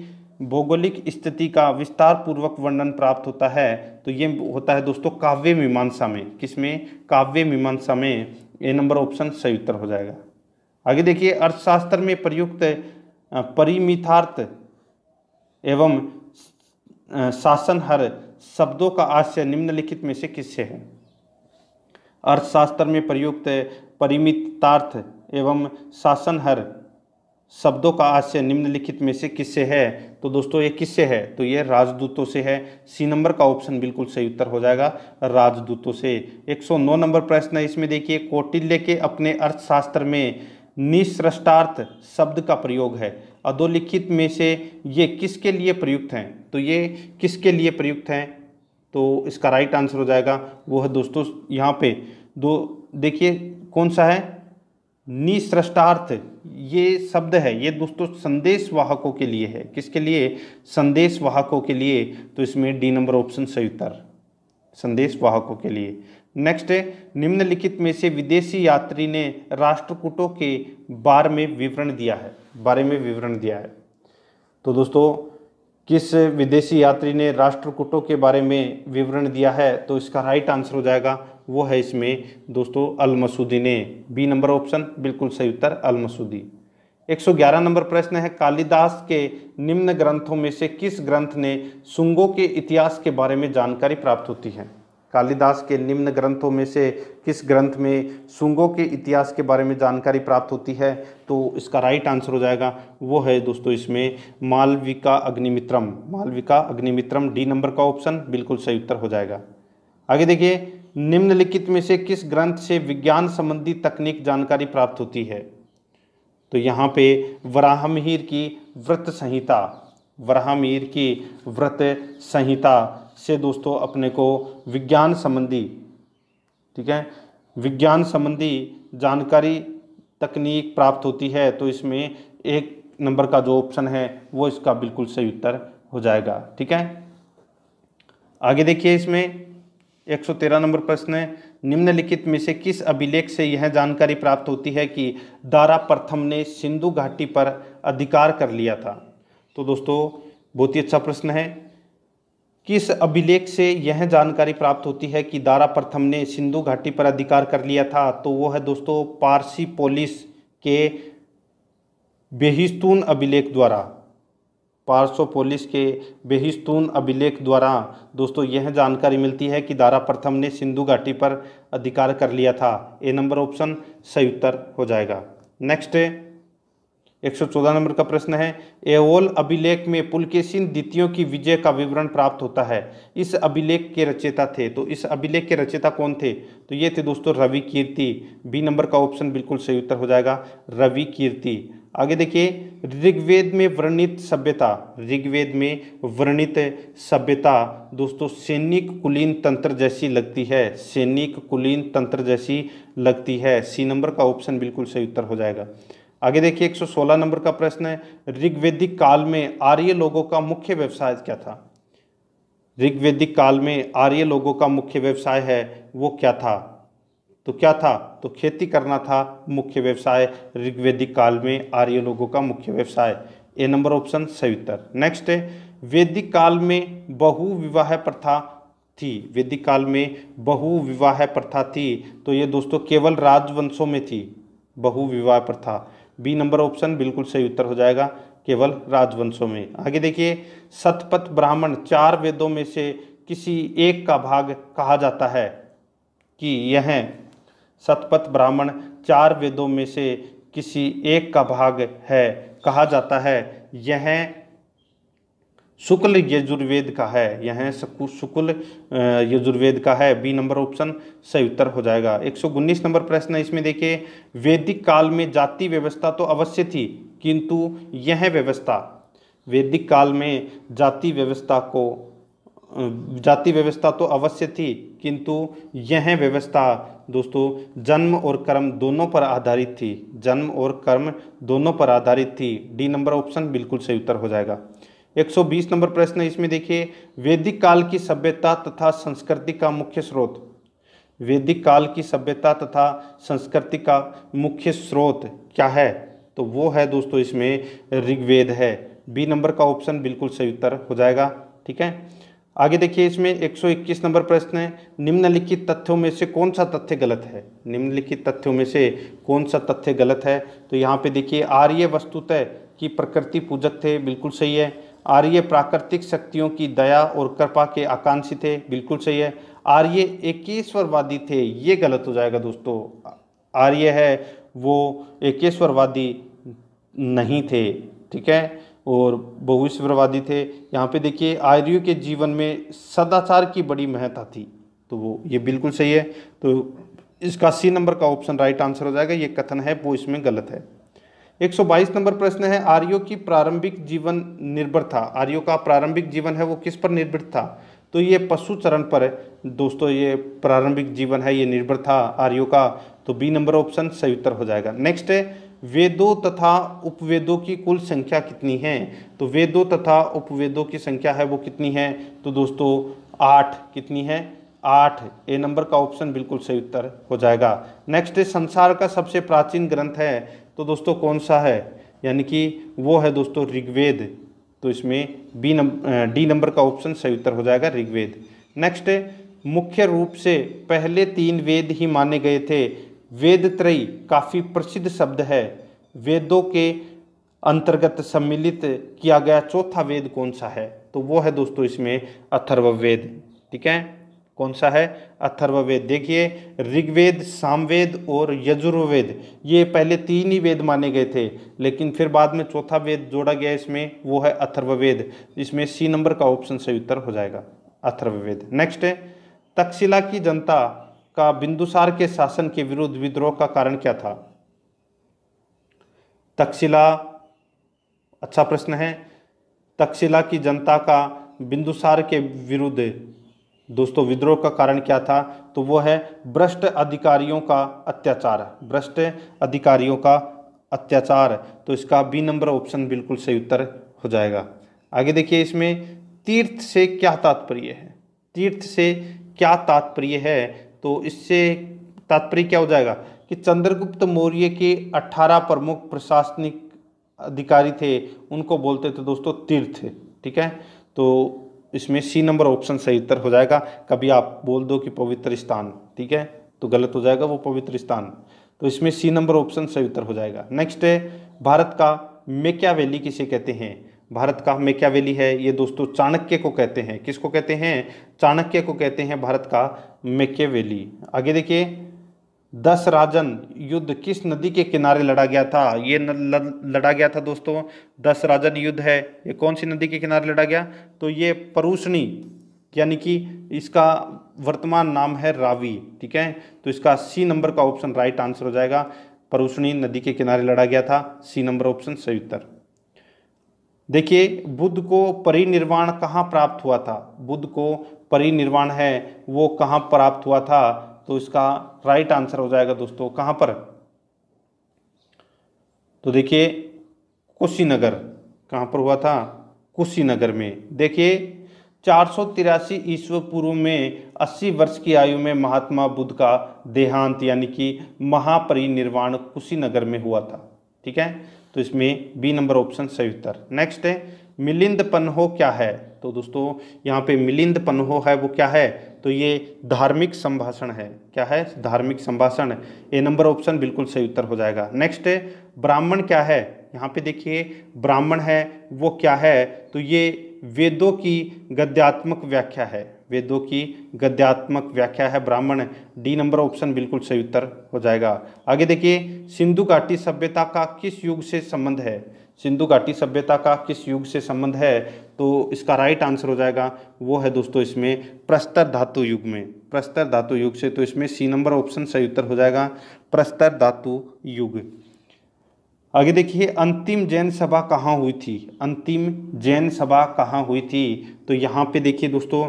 भौगोलिक स्थिति का विस्तार पूर्वक वर्णन प्राप्त होता है तो ये होता है दोस्तों काव्य मीमांसा में किसमें काव्य मीमांसा में ए नंबर ऑप्शन सही उत्तर हो जाएगा आगे देखिए अर्थशास्त्र में प्रयुक्त परिमिथार्थ एवं शासन हर शब्दों का आशय निम्नलिखित में से किससे है अर्थशास्त्र में प्रयुक्त परिमितार्थ एवं शासनहर शब्दों का आशय निम्नलिखित में से किससे है तो दोस्तों ये किससे है तो ये राजदूतों से है सी नंबर का ऑप्शन बिल्कुल सही उत्तर हो जाएगा राजदूतों से 109 नंबर प्रश्न है इसमें देखिए कौटिल्य के अपने अर्थशास्त्र में निसृष्टार्थ शब्द का प्रयोग है अधोलिखित में से ये किसके लिए प्रयुक्त हैं तो ये किसके लिए प्रयुक्त हैं तो इसका राइट आंसर हो जाएगा वो है दोस्तों यहाँ पे दो देखिए कौन सा है निसृष्टार्थ ये शब्द है ये दोस्तों संदेश वाहकों के लिए है किसके लिए संदेश वाहकों के लिए तो इसमें डी नंबर ऑप्शन सही उत्तर संदेश वाहकों के लिए नेक्स्ट है निम्नलिखित में से विदेशी यात्री ने राष्ट्रकूटों के बारे में विवरण दिया है बारे में विवरण दिया है तो दोस्तों किस विदेशी यात्री ने राष्ट्रकूटों के बारे में विवरण दिया है तो इसका राइट आंसर हो जाएगा वो है इसमें दोस्तों अलमसूदी ने बी नंबर ऑप्शन बिल्कुल सही उत्तर अलमसूदी 111 नंबर प्रश्न है कालिदास के निम्न ग्रंथों में से किस ग्रंथ ने सुंगों के इतिहास के बारे में जानकारी प्राप्त होती है कालिदास के निम्न ग्रंथों में से किस ग्रंथ में सुंगों के इतिहास के बारे में जानकारी प्राप्त होती है तो इसका राइट आंसर हो जाएगा वो है दोस्तों इसमें मालविका अग्निमित्रम मालविका अग्निमित्रम डी नंबर का ऑप्शन बिल्कुल सही उत्तर हो जाएगा आगे देखिए निम्नलिखित में से किस ग्रंथ से विज्ञान संबंधी तकनीक जानकारी प्राप्त होती है तो यहाँ पे वराहमिहिर की व्रत संहिता वराहमिहिर की व्रत संहिता से दोस्तों अपने को विज्ञान संबंधी ठीक है विज्ञान संबंधी जानकारी तकनीक प्राप्त होती है तो इसमें एक नंबर का जो ऑप्शन है वो इसका बिल्कुल सही उत्तर हो जाएगा ठीक है आगे देखिए इसमें तेरह नंबर प्रश्न है निम्नलिखित में से किस अभिलेख से यह जानकारी प्राप्त होती है कि दारा प्रथम ने सिंधु घाटी पर अधिकार कर लिया था तो दोस्तों बहुत ही अच्छा प्रश्न है किस अभिलेख से यह जानकारी प्राप्त होती है कि दारा प्रथम ने सिंधु घाटी पर अधिकार कर लिया था तो वो है दोस्तों पारसी पोलिस के बेहिस्तून अभिलेख द्वारा पार्सोपोलिस पोलिस के बेहिस्तून अभिलेख द्वारा दोस्तों यह जानकारी मिलती है कि दारा प्रथम ने सिंधु घाटी पर अधिकार कर लिया था ए नंबर ऑप्शन सही उत्तर हो जाएगा नेक्स्ट है एक सौ चौदह नंबर का प्रश्न है एओल अभिलेख में पुलकेशिन द्वितियों की विजय का विवरण प्राप्त होता है इस अभिलेख के रचयिता थे तो इस अभिलेख के रचयिता कौन थे तो ये थे दोस्तों रवि कीर्ति बी नंबर का ऑप्शन बिल्कुल सही उत्तर हो जाएगा रवि कीर्ति आगे देखिए ऋग्वेद में वर्णित सभ्यता ऋग्वेद में वर्णित सभ्यता दोस्तों सैनिक कुलीन तंत्र जैसी लगती है सैनिक कुलीन तंत्र जैसी लगती है सी नंबर का ऑप्शन बिल्कुल सही उत्तर हो जाएगा आगे देखिए 116 नंबर का प्रश्न है ऋग्वेदिक काल में आर्य लोगों का मुख्य व्यवसाय क्या था ऋग्वेदिक काल में आर्य लोगों का मुख्य व्यवसाय है वो क्या था तो क्या था तो खेती करना था मुख्य व्यवसाय ऋग्वेदिक काल में आर्य लोगों का मुख्य व्यवसाय ए नंबर ऑप्शन सही उत्तर नेक्स्ट है वैदिक काल में बहुविवाह प्रथा थी वैदिक काल में बहुविवाह प्रथा थी तो ये दोस्तों केवल राजवंशों में थी बहुविवाह प्रथा बी नंबर ऑप्शन बिल्कुल सही उत्तर हो जाएगा केवल राजवंशों में आगे देखिए सतपथ ब्राह्मण चार वेदों में से किसी एक का भाग कहा जाता है कि यह सतपथ ब्राह्मण चार वेदों में से किसी एक का भाग है कहा जाता है यह शुक्ल यजुर्वेद का है यह शुक्ल यजुर्वेद का है बी नंबर ऑप्शन सही उत्तर हो जाएगा 119 नंबर प्रश्न है इसमें देखिए वैदिक काल में जाति व्यवस्था तो अवश्य थी किंतु यह व्यवस्था वैदिक काल में जाति व्यवस्था को जाति व्यवस्था तो अवश्य थी किंतु यह व्यवस्था दोस्तों जन्म और कर्म दोनों पर आधारित थी जन्म और कर्म दोनों पर आधारित थी डी नंबर ऑप्शन बिल्कुल सही उत्तर हो जाएगा 120 नंबर प्रश्न इसमें देखिए वैदिक काल की सभ्यता तथा संस्कृति का मुख्य स्रोत वैदिक काल की सभ्यता तथा संस्कृति का मुख्य स्रोत क्या है तो वो है दोस्तों इसमें ऋग्वेद है बी नंबर का ऑप्शन बिल्कुल सही उत्तर हो जाएगा ठीक है आगे देखिए इसमें 121 नंबर प्रश्न है निम्नलिखित तथ्यों में से कौन सा तथ्य गलत है निम्नलिखित तथ्यों में से कौन सा तथ्य गलत है तो यहाँ पे देखिए आर्य वस्तुतः कि प्रकृति पूजक थे बिल्कुल सही है आर्य प्राकृतिक शक्तियों की दया और कृपा के आकांक्षी थे बिल्कुल सही है आर्य एकेश्वरवादी थे ये गलत हो जाएगा दोस्तों आर्य है वो एकेश्वरवादी नहीं थे ठीक है और बहुईश्वरवादी थे यहाँ पे देखिए आर्यों के जीवन में सदाचार की बड़ी महत्ता थी तो वो ये बिल्कुल सही है तो इसका सी नंबर का ऑप्शन राइट आंसर हो जाएगा ये कथन है वो इसमें गलत है 122 नंबर प्रश्न है आर्यो की प्रारंभिक जीवन निर्भर था आर्यो का प्रारंभिक जीवन है वो किस पर निर्भर था तो ये पशु चरण पर दोस्तों ये प्रारंभिक जीवन है ये निर्भर था आर्यो का तो बी नंबर ऑप्शन सही उत्तर हो जाएगा नेक्स्ट है वेदों तथा उपवेदों की कुल संख्या कितनी है तो वेदों तथा उपवेदों की संख्या है वो कितनी है तो दोस्तों आठ कितनी है आठ ए नंबर का ऑप्शन बिल्कुल सही उत्तर हो जाएगा नेक्स्ट संसार का सबसे प्राचीन ग्रंथ है तो दोस्तों कौन सा है यानी कि वो है दोस्तों ऋग्वेद तो इसमें बी नंबर डी नंबर का ऑप्शन सही उत्तर हो जाएगा ऋग्वेद नेक्स्ट मुख्य रूप से पहले तीन वेद ही माने गए थे वेद त्रय काफ़ी प्रसिद्ध शब्द है वेदों के अंतर्गत सम्मिलित किया गया चौथा वेद कौन सा है तो वो है दोस्तों इसमें अथर्ववेद ठीक है कौन सा है अथर्ववेद देखिए ऋग्वेद सामवेद और यजुर्वेद ये पहले तीन ही वेद माने गए थे लेकिन फिर बाद में चौथा वेद जोड़ा गया इसमें वो है अथर्ववेद इसमें सी नंबर का ऑप्शन सही उत्तर हो जाएगा अथर्ववेद नेक्स्ट है तक्षशिला की जनता का बिंदुसार के शासन के विरुद्ध विद्रोह का कारण क्या था तक्षशिला अच्छा प्रश्न है तक्षशिला की जनता का बिंदुसार के विरुद्ध दोस्तों विद्रोह का कारण क्या था तो वो है भ्रष्ट अधिकारियों का अत्याचार भ्रष्ट अधिकारियों का अत्याचार तो इसका बी नंबर ऑप्शन बिल्कुल सही उत्तर हो जाएगा आगे देखिए इसमें तीर्थ से क्या तात्पर्य है तीर्थ से क्या तात्पर्य है तो इससे तात्पर्य क्या हो जाएगा कि चंद्रगुप्त मौर्य के 18 प्रमुख प्रशासनिक अधिकारी थे उनको बोलते थे दोस्तों तीर्थ ठीक है तो इसमें सी नंबर ऑप्शन सही उत्तर हो जाएगा कभी आप बोल दो कि पवित्र स्थान ठीक है तो गलत हो जाएगा वो पवित्र स्थान तो इसमें सी नंबर ऑप्शन सही उत्तर हो जाएगा नेक्स्ट है भारत का मेक्या वैली किसे कहते हैं भारत का मेक्यावेली है ये दोस्तों चाणक्य को कहते हैं किसको कहते हैं चाणक्य को कहते हैं भारत का मेक्यावेली आगे देखिए दस राजन युद्ध किस नदी के किनारे लड़ा गया था ये लड़ा गया था दोस्तों दस राजन युद्ध है ये कौन सी नदी के किनारे लड़ा गया तो ये परूषणी यानी कि इसका वर्तमान नाम है रावी ठीक है तो इसका सी नंबर का ऑप्शन राइट आंसर हो जाएगा परूषणी नदी के किनारे लड़ा गया था सी नंबर ऑप्शन सही उत्तर देखिए बुद्ध को परिनिर्वाण कहाँ प्राप्त हुआ था बुद्ध को परिनिर्वाण है वो कहाँ प्राप्त हुआ था तो इसका राइट आंसर हो जाएगा दोस्तों कहाँ पर तो देखिए कुशीनगर कहाँ पर हुआ था कुशीनगर में देखिए चार सौ तिरासी ईस्व पूर्व में 80 वर्ष की आयु में महात्मा बुद्ध का देहांत यानी कि महापरिनिर्वाण कुशीनगर में हुआ था ठीक है तो इसमें बी नंबर ऑप्शन सही उत्तर नेक्स्ट है मिलिंद पन्हो क्या है तो दोस्तों यहाँ पे मिलिंद पन्हो है वो क्या है तो ये धार्मिक संभाषण है क्या है धार्मिक संभाषण ए नंबर ऑप्शन बिल्कुल सही उत्तर हो जाएगा नेक्स्ट है ब्राह्मण क्या है यहाँ पे देखिए ब्राह्मण है वो क्या है तो ये वेदों की गद्यात्मक व्याख्या है वेदों की गद्यात्मक व्याख्या है ब्राह्मण डी नंबर ऑप्शन बिल्कुल सही उत्तर हो जाएगा आगे देखिए सिंधु घाटी सभ्यता का किस युग से संबंध है सिंधु घाटी सभ्यता का किस युग से संबंध है तो इसका राइट आंसर हो जाएगा वो है दोस्तों इसमें प्रस्तर धातु युग में प्रस्तर धातु युग से तो इसमें सी नंबर ऑप्शन सही उत्तर हो जाएगा प्रस्तर धातु युग आगे देखिए अंतिम जैन सभा कहाँ हुई थी अंतिम जैन सभा कहाँ हुई थी तो यहाँ पे देखिए दोस्तों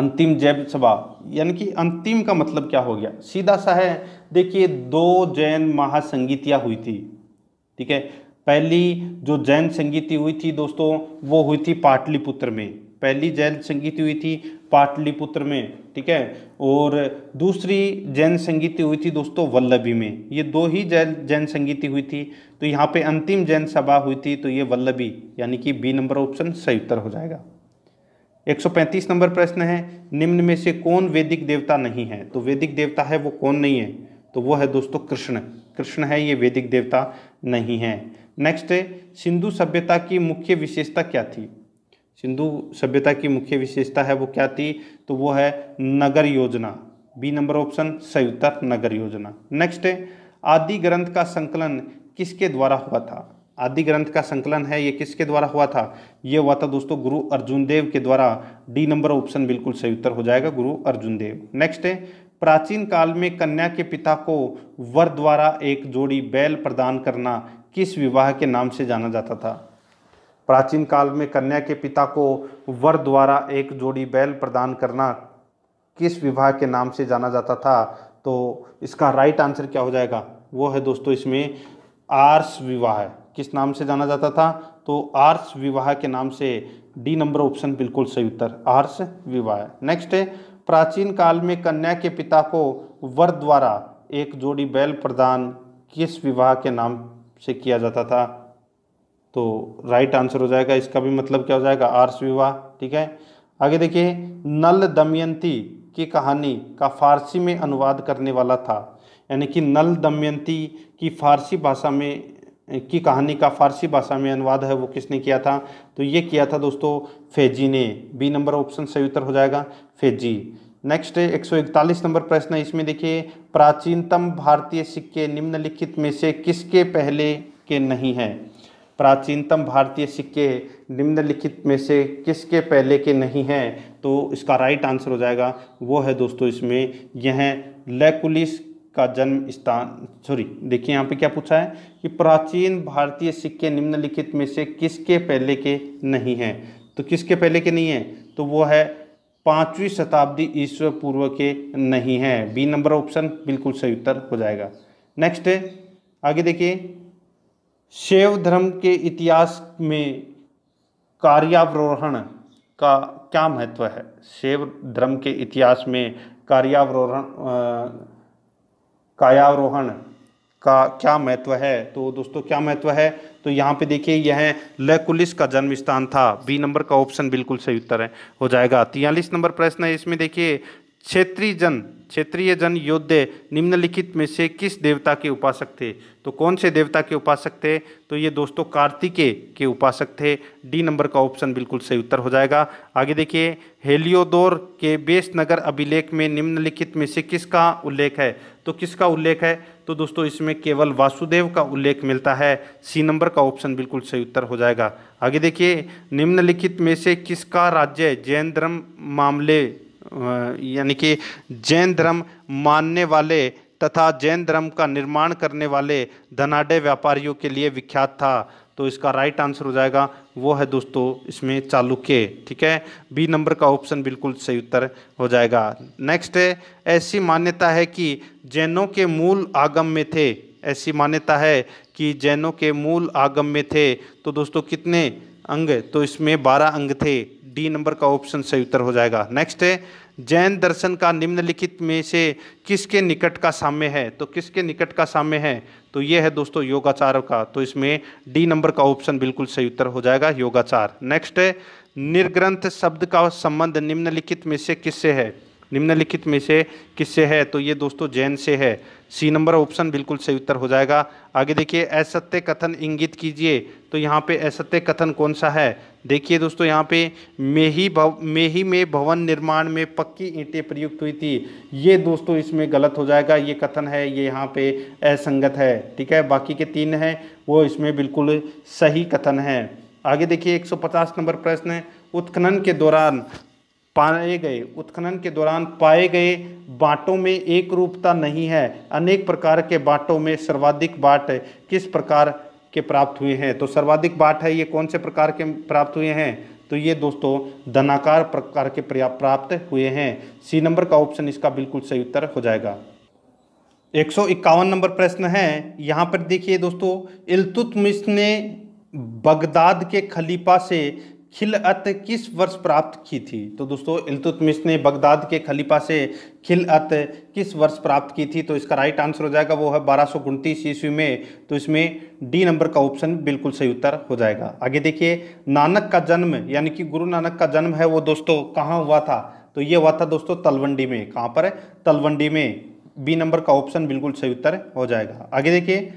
अंतिम जैन सभा यानी कि अंतिम का मतलब क्या हो गया सीधा सा है देखिए दो जैन महासंगीतियाँ हुई थी ठीक है पहली जो जैन संगीति हुई थी दोस्तों वो हुई थी पाटलिपुत्र में पहली जैन संगीति हुई थी पाटलिपुत्र में ठीक है और दूसरी जैन संगीति हुई थी दोस्तों वल्लभी में ये दो ही जैन जैन संगीति हुई थी तो यहाँ पे अंतिम जैन सभा हुई थी तो ये वल्लभी यानी कि बी नंबर ऑप्शन सही उत्तर हो जाएगा 135 नंबर प्रश्न है निम्न में से कौन वैदिक देवता नहीं है तो वैदिक देवता है वो कौन नहीं है तो वो है दोस्तों कृष्ण कृष्ण है ये वैदिक देवता नहीं है नेक्स्ट सिंधु सभ्यता की मुख्य विशेषता क्या थी सिंधु सभ्यता की मुख्य विशेषता है वो क्या थी तो वो है नगर योजना बी नंबर ऑप्शन सही उत्तर नगर योजना नेक्स्ट है आदि ग्रंथ का संकलन किसके द्वारा हुआ था आदि ग्रंथ का संकलन है ये किसके द्वारा हुआ था ये हुआ था दोस्तों गुरु अर्जुन देव के द्वारा डी नंबर ऑप्शन बिल्कुल सही उत्तर हो जाएगा गुरु अर्जुन देव नेक्स्ट है प्राचीन काल में कन्या के पिता को वर द्वारा एक जोड़ी बैल प्रदान करना किस विवाह के नाम से जाना जाता था प्राचीन काल में कन्या के पिता को वर द्वारा एक जोड़ी बैल प्रदान करना किस विवाह के नाम से जाना जाता था तो इसका राइट आंसर क्या हो जाएगा वो है दोस्तों इसमें आर्स विवाह किस नाम से जाना जाता था तो आर्स विवाह के नाम से डी नंबर ऑप्शन बिल्कुल सही उत्तर आर्स विवाह नेक्स्ट है प्राचीन काल में कन्या के पिता को वर द्वारा एक जोड़ी बैल प्रदान किस विवाह के नाम से किया जाता था तो राइट आंसर हो जाएगा इसका भी मतलब क्या हो जाएगा आर्स विवाह ठीक है आगे देखिए नल दमयंती की कहानी का फारसी में अनुवाद करने वाला था यानी कि नल दमयंती की फारसी भाषा में की कहानी का फारसी भाषा में अनुवाद है वो किसने किया था तो ये किया था दोस्तों फेजी ने बी नंबर ऑप्शन सही उत्तर हो जाएगा फेजी नेक्स्ट एक सौ इकतालीस नंबर प्रश्न है इसमें देखिए प्राचीनतम भारतीय सिक्के निम्नलिखित में से किसके पहले के नहीं है प्राचीनतम भारतीय सिक्के निम्नलिखित में से किसके पहले के नहीं हैं तो इसका राइट आंसर हो जाएगा वो है दोस्तों इसमें यह लेकुलिस का जन्म स्थान सॉरी देखिए यहाँ पे क्या पूछा है कि प्राचीन भारतीय सिक्के निम्नलिखित में से किसके पहले के नहीं हैं तो किसके पहले के नहीं हैं तो वो है पाँचवीं शताब्दी ईश्वर पूर्व के नहीं हैं बी नंबर ऑप्शन बिल्कुल सही उत्तर हो जाएगा नेक्स्ट आगे देखिए शैव धर्म के इतिहास में कार्यावरोहण का क्या महत्व है शैव धर्म के इतिहास में कार्यावरोहण कायावरोहण का क्या महत्व है तो दोस्तों क्या महत्व है तो यहाँ पे देखिए यह लकुलिस का जन्म स्थान था बी नंबर का ऑप्शन बिल्कुल सही उत्तर है हो जाएगा तियालीस नंबर प्रश्न है इसमें देखिए क्षेत्रीय जन क्षेत्रीय जन योद्धे निम्नलिखित में से किस देवता के उपासक थे तो कौन से देवता के उपासक थे तो ये दोस्तों कार्तिकेय के उपासक थे डी नंबर का ऑप्शन बिल्कुल सही उत्तर हो जाएगा आगे देखिए हेलियोदोर के बेस नगर अभिलेख में निम्नलिखित में से किसका उल्लेख है तो किसका उल्लेख है तो दोस्तों इसमें केवल वासुदेव का उल्लेख मिलता है सी नंबर का ऑप्शन बिल्कुल सही उत्तर हो जाएगा आगे देखिए निम्नलिखित में से किसका राज्य जैन धर्म मामले यानी कि जैन धर्म मानने वाले तथा जैन धर्म का निर्माण करने वाले धनाढ़ व्यापारियों के लिए विख्यात था तो इसका राइट आंसर हो जाएगा वो है दोस्तों इसमें चालुक्य ठीक है बी नंबर का ऑप्शन बिल्कुल सही उत्तर हो जाएगा नेक्स्ट है ऐसी मान्यता है कि जैनों के मूल आगम में थे ऐसी मान्यता है कि जैनों के मूल आगम में थे तो दोस्तों कितने अंग तो इसमें बारह अंग थे डी नंबर का ऑप्शन सही उत्तर हो जाएगा नेक्स्ट है जैन दर्शन का निम्नलिखित में से किसके निकट का साम्य है तो किसके निकट का साम्य है तो ये है दोस्तों योगाचार का तो इसमें डी नंबर का ऑप्शन बिल्कुल सही उत्तर हो जाएगा योगाचार नेक्स्ट है निर्ग्रंथ शब्द का संबंध निम्नलिखित में से किससे है निम्नलिखित में से किससे है तो ये दोस्तों जैन से है सी नंबर ऑप्शन बिल्कुल सही उत्तर हो जाएगा आगे देखिए असत्य कथन इंगित कीजिए तो यहाँ पे असत्य कथन कौन सा है देखिए दोस्तों यहाँ पे मेही भव मेही में भवन निर्माण में पक्की ईंटें प्रयुक्त हुई थी ये दोस्तों इसमें गलत हो जाएगा ये कथन है ये यहाँ पे असंगत है ठीक है बाकी के तीन हैं वो इसमें बिल्कुल सही कथन है आगे देखिए 150 नंबर प्रश्न उत्खनन के दौरान पाए गए उत्खनन के दौरान पाए गए बाटों में एक रूपता नहीं है अनेक प्रकार के बाटों में सर्वाधिक बाट किस प्रकार के प्राप्त हुए हैं तो सर्वाधिक बाट है ये कौन से प्रकार के प्राप्त हुए हैं तो ये दोस्तों धनाकार प्रकार के प्राप्त हुए हैं सी नंबर का ऑप्शन इसका बिल्कुल सही उत्तर हो जाएगा एक नंबर प्रश्न है यहाँ पर देखिए दोस्तों इलतुतमिश ने बगदाद के खलीफा से खिलअत किस वर्ष प्राप्त की थी तो दोस्तों इलतुतमिश ने बगदाद के खलीफा से खिलअत किस वर्ष प्राप्त की थी तो इसका राइट आंसर हो जाएगा वो है बारह सौ उनतीस ईस्वी में तो इसमें डी नंबर का ऑप्शन बिल्कुल सही उत्तर हो जाएगा आगे देखिए नानक का जन्म यानी कि गुरु नानक का जन्म है वो दोस्तों कहाँ हुआ था तो ये हुआ था दोस्तों तलवंडी में कहाँ पर है तलवंडी में बी नंबर का ऑप्शन बिल्कुल सही उत्तर हो जाएगा आगे देखिए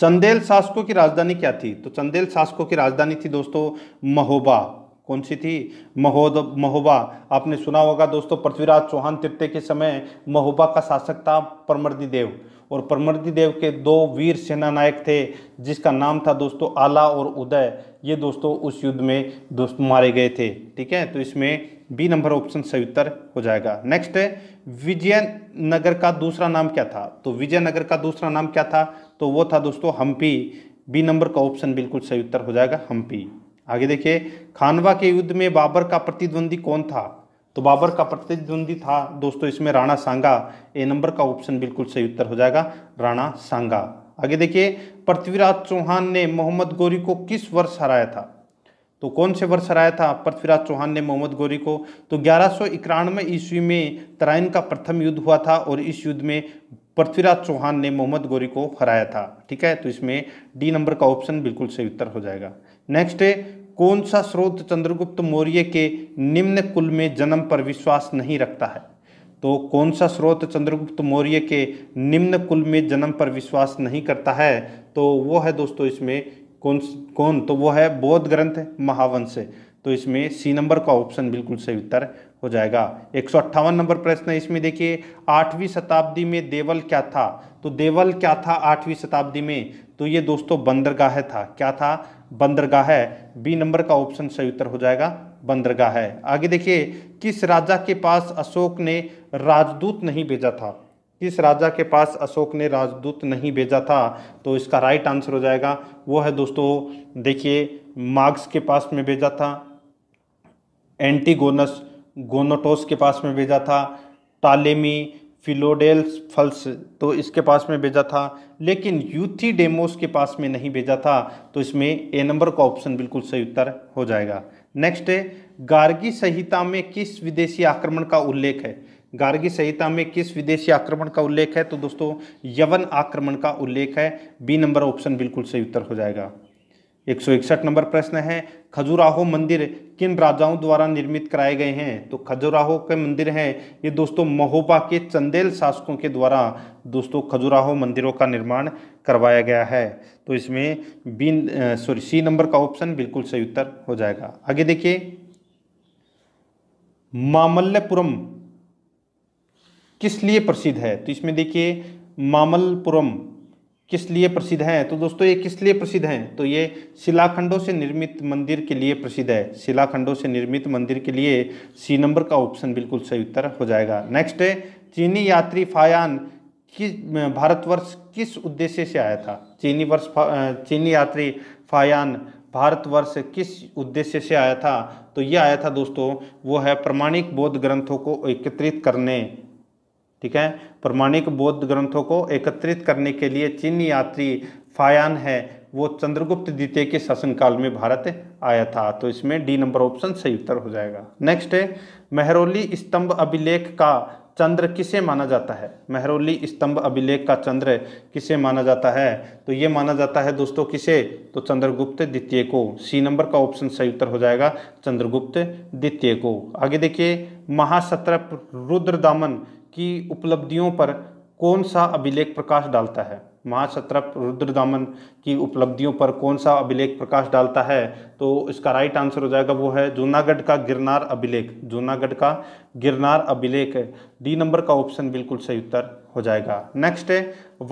चंदेल शासकों की राजधानी क्या थी तो चंदेल शासकों की राजधानी थी दोस्तों महोबा कौन सी थी महोद महोबा आपने सुना होगा दोस्तों पृथ्वीराज चौहान तृतीय के समय महोबा का शासक था परमर्दी देव और परमर्दी देव के दो वीर सेना नायक थे जिसका नाम था दोस्तों आला और उदय ये दोस्तों उस युद्ध में दोस्त मारे गए थे ठीक है तो इसमें बी नंबर ऑप्शन सही उत्तर हो जाएगा नेक्स्ट है विजयनगर का दूसरा नाम क्या था तो विजयनगर का दूसरा नाम क्या था तो वो था दोस्तों हम्पी बी नंबर का ऑप्शन बिल्कुल सही उत्तर हो जाएगा हम्पी आगे देखिए खानवा के युद्ध में बाबर का प्रतिद्वंदी कौन था तो बाबर का प्रतिद्वंदी था दोस्तों इसमें राणा सांगा ए नंबर का ऑप्शन बिल्कुल सही उत्तर हो जाएगा राणा सांगा आगे देखिए पृथ्वीराज चौहान ने मोहम्मद गोरी को किस वर्ष हराया था तो कौन से वर्ष हराया था पृथ्वीराज चौहान ने मोहम्मद गौरी को तो ग्यारह सौ इक्यानवे ईस्वी में तराइन का प्रथम युद्ध हुआ था और इस युद्ध में पृथ्वीराज चौहान ने मोहम्मद गौरी को हराया था ठीक है तो इसमें डी नंबर का ऑप्शन बिल्कुल सही उत्तर हो जाएगा नेक्स्ट है कौन सा स्रोत चंद्रगुप्त मौर्य के निम्न कुल में जन्म पर विश्वास नहीं रखता है तो कौन सा स्रोत चंद्रगुप्त मौर्य के निम्न कुल में जन्म पर विश्वास नहीं करता है तो वो है दोस्तों इसमें कौन कौन तो वो है बौद्ध ग्रंथ महावंश तो इसमें सी नंबर का ऑप्शन बिल्कुल सही उत्तर हो जाएगा एक नंबर प्रश्न है इसमें देखिए आठवीं शताब्दी में देवल क्या था तो देवल क्या था आठवीं शताब्दी में तो ये दोस्तों बंदरगाह था क्या था बंदरगाह है बी नंबर का ऑप्शन सही उत्तर हो जाएगा बंदरगाह है आगे देखिए किस राजा के पास अशोक ने राजदूत नहीं भेजा था किस राजा के पास अशोक ने राजदूत नहीं भेजा था तो इसका राइट आंसर हो जाएगा वो है दोस्तों देखिए मार्क्स के पास में भेजा था एंटीगोनस गोनोटोस के पास में भेजा था टालेमी फिलोडेल्स फल्स तो इसके पास में भेजा था लेकिन यूथी डेमोस के पास में नहीं भेजा था तो इसमें ए नंबर का ऑप्शन बिल्कुल सही उत्तर हो जाएगा नेक्स्ट है गार्गी संहिता में किस विदेशी आक्रमण का उल्लेख है गार्गी संहिता में किस विदेशी आक्रमण का उल्लेख है तो दोस्तों यवन आक्रमण का उल्लेख है बी नंबर ऑप्शन बिल्कुल सही उत्तर हो जाएगा एक नंबर प्रश्न है खजुराहो मंदिर किन राजाओं द्वारा निर्मित कराए गए हैं तो खजुराहो के मंदिर हैं ये दोस्तों महोबा के चंदेल शासकों के द्वारा दोस्तों खजुराहो मंदिरों का निर्माण करवाया गया है तो इसमें बी सॉरी सी नंबर का ऑप्शन बिल्कुल सही उत्तर हो जाएगा आगे देखिए मामल्लपुरम किस लिए प्रसिद्ध है तो इसमें देखिए मामलपुरम किस लिए प्रसिद्ध है तो दोस्तों ये किस लिए प्रसिद्ध हैं तो ये शिलाखंडों से निर्मित मंदिर के लिए प्रसिद्ध है शिलाखंडों से निर्मित मंदिर के लिए सी नंबर का ऑप्शन बिल्कुल सही उत्तर हो जाएगा नेक्स्ट है चीनी यात्री फायान किस भारतवर्ष किस उद्देश्य से आया था चीनी वर्ष चीनी यात्री फायान भारतवर्ष किस उद्देश्य से आया था तो ये आया था दोस्तों वो है प्रमाणिक बौद्ध ग्रंथों को एकत्रित करने ठीक है प्रमाणिक बौद्ध ग्रंथों को एकत्रित करने के लिए चीनी यात्री फायान है वो चंद्रगुप्त द्वितीय के शासनकाल में भारत आया था तो इसमें डी नंबर ऑप्शन सही उत्तर हो जाएगा नेक्स्ट है मेहरौली स्तंभ अभिलेख का चंद्र किसे माना जाता है मेहरौली स्तंभ अभिलेख का चंद्र किसे माना जाता है तो ये माना जाता है दोस्तों किसे तो चंद्रगुप्त द्वितीय को सी नंबर का ऑप्शन सही उत्तर हो जाएगा चंद्रगुप्त द्वितीय को आगे देखिए रुद्र रुद्रदामन की उपलब्धियों पर कौन सा अभिलेख प्रकाश डालता है महासत्रप रुद्रदामन की उपलब्धियों पर कौन सा अभिलेख प्रकाश डालता है तो इसका राइट आंसर हो जाएगा वो है जूनागढ़ का गिरनार अभिलेख जूनागढ़ का गिरनार अभिलेख डी नंबर का ऑप्शन बिल्कुल सही उत्तर हो जाएगा नेक्स्ट है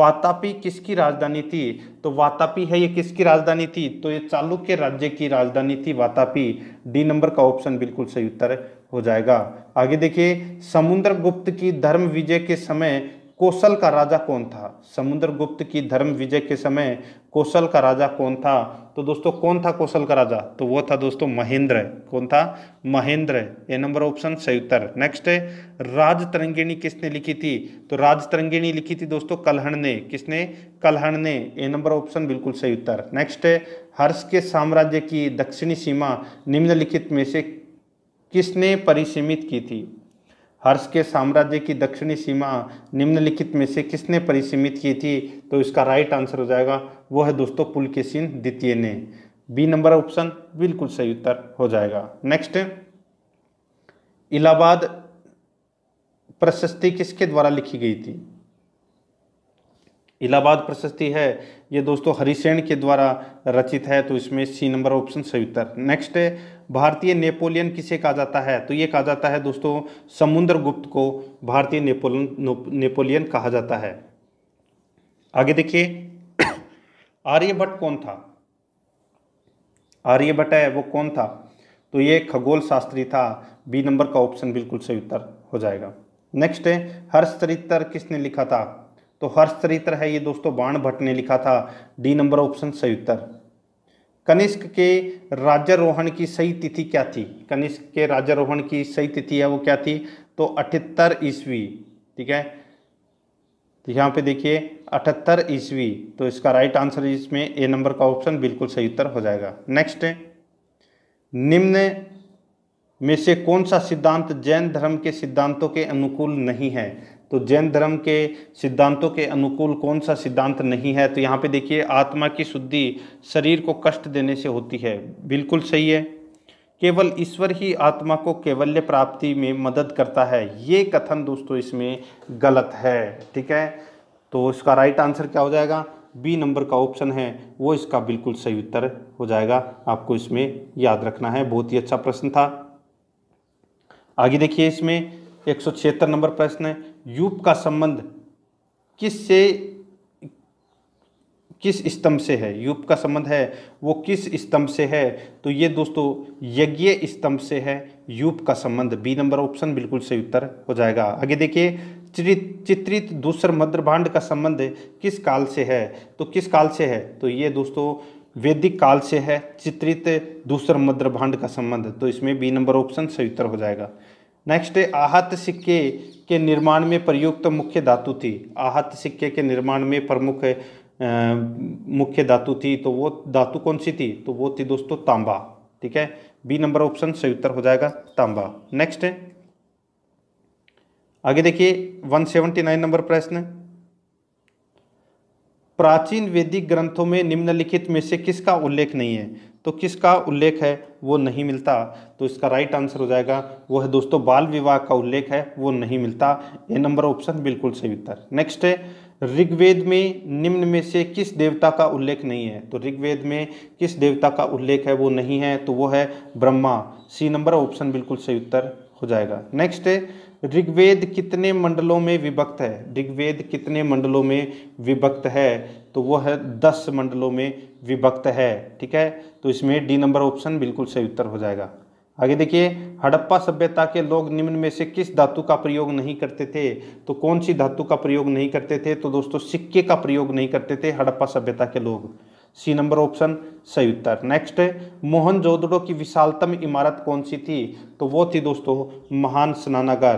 वातापी किसकी राजधानी थी तो वातापी है ये किसकी राजधानी थी तो ये चालुक्य राज्य की राजधानी थी वातापी डी नंबर का ऑप्शन बिल्कुल सही उत्तर है हो जाएगा आगे देखिए समुद्र गुप्त की धर्म विजय के समय कौशल का राजा कौन था समुद्र गुप्त की धर्म विजय के समय कौशल का राजा कौन था तो दोस्तों कौन था कौशल का राजा तो वो था दोस्तों महेंद्र कौन था महेंद्र ए नंबर ऑप्शन सही उत्तर नेक्स्ट है राज तरंगिणी किसने लिखी थी तो राज तरंगिणी लिखी थी दोस्तों कलहण ने किसने कलहण ने ए नंबर ऑप्शन बिल्कुल सही उत्तर नेक्स्ट है हर्ष के साम्राज्य की दक्षिणी सीमा निम्नलिखित में से किसने परिसीमित की थी हर्ष के साम्राज्य की दक्षिणी सीमा निम्नलिखित में से किसने परिसीमित की थी तो इसका राइट आंसर हो जाएगा वो है दोस्तों पुलकेसिन द्वितीय ने बी नंबर ऑप्शन बिल्कुल सही उत्तर हो जाएगा नेक्स्ट इलाहाबाद प्रशस्ति किसके द्वारा लिखी गई थी इलाहाबाद प्रशस्ति है ये दोस्तों हरिसेन के द्वारा रचित है तो इसमें सी नंबर ऑप्शन सही उत्तर नेक्स्ट भारतीय नेपोलियन किसे कहा जाता है तो ये कहा जाता है दोस्तों समुद्र गुप्त को भारतीय नेपोलियन नेपोलियन कहा जाता है आगे देखिए आर्यभट्ट कौन था आर्यभट्ट है वो कौन था तो ये खगोल शास्त्री था बी नंबर का ऑप्शन बिल्कुल सही उत्तर हो जाएगा नेक्स्ट है हर्षचरित्र किसने लिखा था तो हर्षचरित्र है ये दोस्तों बाण भट्ट ने लिखा था डी नंबर ऑप्शन सही उत्तर कनिष्क के राजारोहण की सही तिथि क्या थी कनिष्क के राजारोहण की सही तिथि है वो क्या थी तो अठहत्तर ईस्वी ठीक है तो यहाँ पे देखिए अठहत्तर ईस्वी तो इसका राइट आंसर इसमें ए नंबर का ऑप्शन बिल्कुल सही उत्तर हो जाएगा नेक्स्ट निम्न में से कौन सा सिद्धांत जैन धर्म के सिद्धांतों के अनुकूल नहीं है तो जैन धर्म के सिद्धांतों के अनुकूल कौन सा सिद्धांत नहीं है तो यहाँ पे देखिए आत्मा की शुद्धि शरीर को कष्ट देने से होती है बिल्कुल सही है केवल ईश्वर ही आत्मा को केवल्य प्राप्ति में मदद करता है ये कथन दोस्तों इसमें गलत है ठीक है तो इसका राइट आंसर क्या हो जाएगा बी नंबर का ऑप्शन है वो इसका बिल्कुल सही उत्तर हो जाएगा आपको इसमें याद रखना है बहुत ही अच्छा प्रश्न था आगे देखिए इसमें एक सौ छिहत्तर नंबर प्रश्न है यूप का संबंध किस से किस स्तंभ से है यूप का संबंध है वो किस स्तंभ से है तो ये दोस्तों यज्ञ स्तंभ से है यूप का संबंध बी नंबर ऑप्शन बिल्कुल सही उत्तर हो जाएगा आगे देखिए चित्रित चित्रित दूसर मध्र भांड का संबंध किस काल से है तो किस काल से है तो ये दोस्तों वैदिक काल से है चित्रित दूसर मध्र भांड का संबंध तो इसमें बी नंबर ऑप्शन सही उत्तर हो जाएगा नेक्स्ट है आहत सिक्के के निर्माण में प्रयुक्त तो मुख्य धातु थी आहत सिक्के के निर्माण में प्रमुख मुख्य धातु थी तो वो धातु कौन सी थी तो वो थी दोस्तों तांबा ठीक है बी नंबर ऑप्शन सही उत्तर हो जाएगा तांबा नेक्स्ट है आगे देखिए 179 नंबर प्रश्न प्राचीन वैदिक ग्रंथों में निम्नलिखित में से किसका उल्लेख नहीं है तो किसका उल्लेख है वो नहीं मिलता तो इसका राइट आंसर हो जाएगा वो है दोस्तों बाल विवाह का उल्लेख है वो नहीं मिलता ए नंबर ऑप्शन बिल्कुल सही उत्तर नेक्स्ट है ऋग्वेद में निम्न में से किस देवता का उल्लेख नहीं है तो ऋग्वेद में किस देवता का उल्लेख है वो नहीं है तो वो है ब्रह्मा सी नंबर ऑप्शन बिल्कुल सही उत्तर हो जाएगा नेक्स्ट है ऋग्वेद कितने मंडलों में विभक्त है ऋग्वेद कितने मंडलों में विभक्त है तो वो है दस मंडलों में विभक्त है ठीक है तो इसमें डी नंबर ऑप्शन बिल्कुल सही उत्तर हो जाएगा आगे देखिए हड़प्पा सभ्यता के लोग निम्न में से किस धातु का प्रयोग नहीं करते थे तो कौन सी धातु का प्रयोग नहीं करते थे तो दोस्तों सिक्के का प्रयोग नहीं करते थे हड़प्पा सभ्यता के लोग सी नंबर ऑप्शन सही उत्तर नेक्स्ट मोहन जोदड़ो की विशालतम इमारत कौन सी थी तो वो थी दोस्तों महान स्नानागार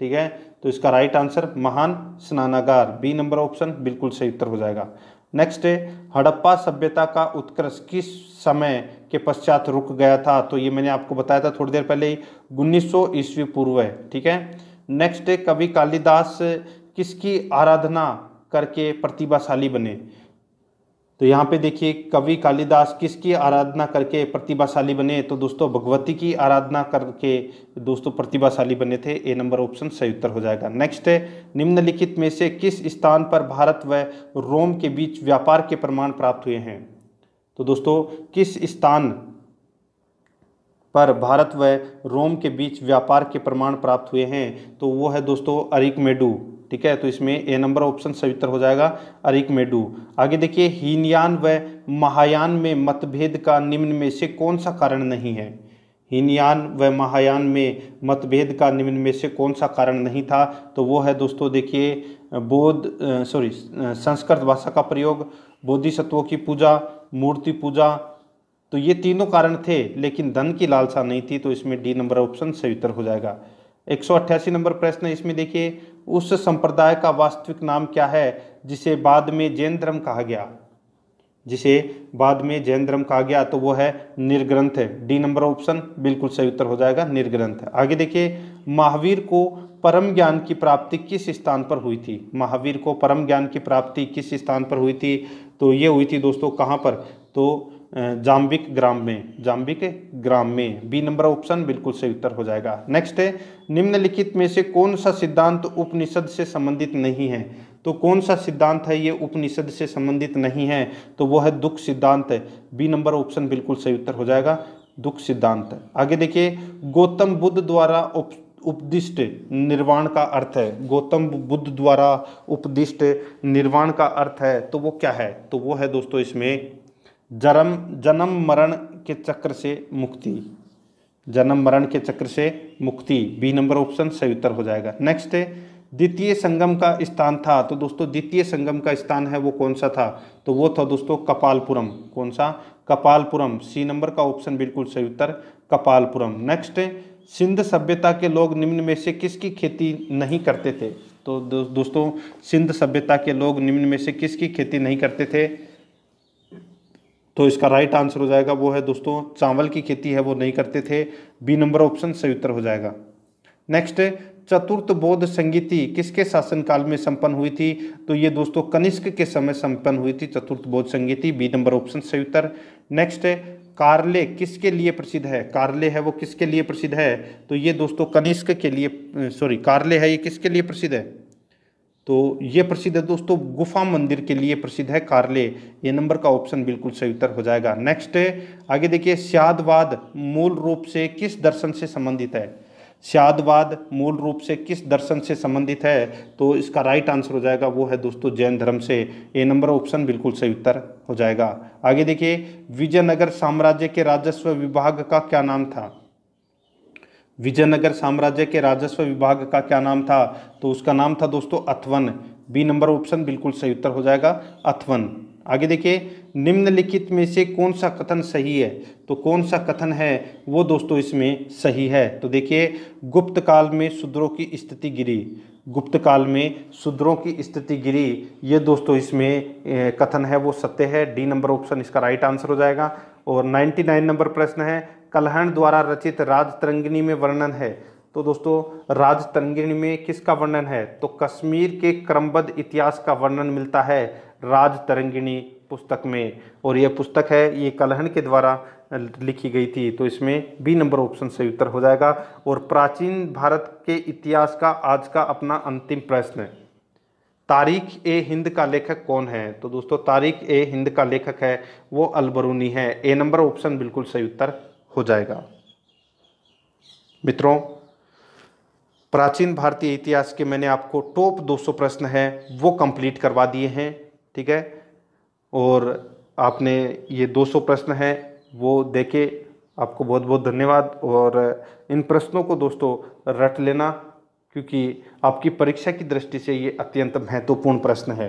ठीक है तो इसका राइट आंसर महान स्नानागार बी नंबर ऑप्शन बिल्कुल सही उत्तर हो जाएगा नेक्स्ट हड़प्पा सभ्यता का उत्कर्ष किस समय के पश्चात रुक गया था तो ये मैंने आपको बताया था थोड़ी देर पहले ही उन्नीस सौ ईस्वी पूर्व है ठीक है नेक्स्ट कवि कालिदास किसकी आराधना करके प्रतिभाशाली बने तो यहाँ पे देखिए कवि कालिदास किसकी आराधना करके प्रतिभाशाली बने तो दोस्तों भगवती की आराधना करके दोस्तों प्रतिभाशाली बने थे ए नंबर ऑप्शन सही उत्तर हो जाएगा नेक्स्ट है निम्नलिखित में से किस स्थान पर भारत व रोम के बीच व्यापार के प्रमाण प्राप्त हुए हैं तो दोस्तों किस स्थान पर भारत व रोम के बीच व्यापार के प्रमाण प्राप्त हुए हैं तो वो है दोस्तों अरिकमेडू ठीक है तो इसमें ए नंबर ऑप्शन सवितर हो जाएगा अरिक मेडू आगे देखिए हीनयान व महायान में मतभेद का निम्न में से कौन सा कारण नहीं है हीनयान व महायान में मतभेद का निम्न में से कौन सा कारण नहीं था तो वो है दोस्तों देखिए बोध सॉरी संस्कृत भाषा का प्रयोग बोधि सत्वों की पूजा मूर्ति पूजा तो ये तीनों कारण थे लेकिन धन की लालसा नहीं थी तो इसमें डी नंबर ऑप्शन सवितर हो जाएगा एक नंबर प्रश्न इसमें देखिए उस संप्रदाय का वास्तविक नाम क्या है जिसे बाद में जैन धर्म कहा गया जिसे बाद में जैन धर्म कहा गया तो वो है निर्ग्रंथ डी नंबर ऑप्शन बिल्कुल सही उत्तर हो जाएगा निर्ग्रंथ आगे देखिए महावीर को परम ज्ञान की प्राप्ति किस स्थान पर हुई थी महावीर को परम ज्ञान की प्राप्ति किस स्थान पर हुई थी तो ये हुई थी दोस्तों कहाँ पर तो जाम्बिक ग्राम में जाम्बिक ग्राम में बी नंबर ऑप्शन बिल्कुल सही उत्तर हो जाएगा नेक्स्ट है निम्नलिखित में से कौन सा सिद्धांत उपनिषद से संबंधित नहीं है तो कौन सा सिद्धांत है ये उपनिषद से संबंधित नहीं है तो वो है दुख सिद्धांत बी नंबर ऑप्शन बिल्कुल सही उत्तर हो जाएगा दुख सिद्धांत आगे देखिए गौतम बुद्ध द्वारा उप उपदिष्ट निर्वाण का अर्थ है गौतम बुद्ध द्वारा उपदिष्ट निर्वाण का अर्थ है तो वो क्या है तो वो है दोस्तों इसमें जन्म जन्म मरण के चक्र से मुक्ति जन्म मरण के चक्र से मुक्ति बी नंबर ऑप्शन सही उत्तर हो जाएगा नेक्स्ट है द्वितीय संगम का स्थान था तो दोस्तों द्वितीय संगम का स्थान है वो कौन सा था तो वो था दोस्तों कपालपुरम कौन सा कपालपुरम सी नंबर का ऑप्शन बिल्कुल सही उत्तर कपालपुरम नेक्स्ट सिंध सभ्यता के लोग निम्न में से किसकी खेती नहीं करते थे तो दो, दोस्तों सिंध सभ्यता के लोग निम्न में से किसकी खेती नहीं करते थे तो इसका राइट आंसर हो जाएगा वो है दोस्तों चावल की खेती है वो नहीं करते थे बी नंबर ऑप्शन सही उत्तर हो जाएगा नेक्स्ट चतुर्थ बौद्ध संगीति किसके शासनकाल में संपन्न हुई थी तो ये दोस्तों कनिष्क के समय संपन्न हुई थी चतुर्थ बौद्ध संगीति बी नंबर ऑप्शन सही उत्तर नेक्स्ट कार्ले किसके लिए प्रसिद्ध है कार्ले है वो किसके लिए प्रसिद्ध है तो ये दोस्तों कनिष्क के लिए सॉरी कार्ले है ये किसके लिए प्रसिद्ध है तो ये प्रसिद्ध है दोस्तों गुफा मंदिर के लिए प्रसिद्ध है कार्ले ये नंबर का ऑप्शन बिल्कुल सही उत्तर हो जाएगा नेक्स्ट आगे देखिए स्यादवाद मूल रूप से किस दर्शन से संबंधित है स्यादवाद मूल रूप से किस दर्शन से संबंधित है तो इसका राइट आंसर हो जाएगा वो है दोस्तों जैन धर्म से ये नंबर ऑप्शन बिल्कुल सही उत्तर हो जाएगा आगे देखिए विजयनगर साम्राज्य के राजस्व विभाग का क्या नाम था विजयनगर साम्राज्य के राजस्व विभाग का क्या नाम था तो उसका नाम था दोस्तों अथवन बी नंबर ऑप्शन बिल्कुल सही उत्तर हो जाएगा अथवन आगे देखिए निम्नलिखित में से कौन सा कथन सही है तो कौन सा कथन है वो दोस्तों इसमें सही है तो देखिए गुप्त काल में शूद्रों की स्थिति गिरी गुप्त काल में शूद्रों की स्थिति गिरी ये दोस्तों इसमें कथन है वो सत्य है डी नंबर ऑप्शन इसका राइट आंसर हो जाएगा और 99 नंबर प्रश्न है कलहण द्वारा रचित राजतरंगिणी में वर्णन है तो दोस्तों राजतरंगिणी में किसका वर्णन है तो कश्मीर के क्रमबद्ध इतिहास का वर्णन मिलता है राजतरंगिणी पुस्तक में और यह पुस्तक है ये कलहण के द्वारा लिखी गई थी तो इसमें बी नंबर ऑप्शन सही उत्तर हो जाएगा और प्राचीन भारत के इतिहास का आज का अपना अंतिम प्रश्न है तारीख ए हिंद का लेखक कौन है तो दोस्तों तारीख ए हिंद का लेखक है वो अलबरूनी है ए नंबर ऑप्शन बिल्कुल सही उत्तर हो जाएगा मित्रों प्राचीन भारतीय इतिहास के मैंने आपको टॉप 200 प्रश्न हैं वो कंप्लीट करवा दिए हैं ठीक है और आपने ये 200 प्रश्न हैं वो देखे आपको बहुत बहुत धन्यवाद और इन प्रश्नों को दोस्तों रट लेना क्योंकि आपकी परीक्षा की दृष्टि से ये अत्यंत महत्वपूर्ण प्रश्न है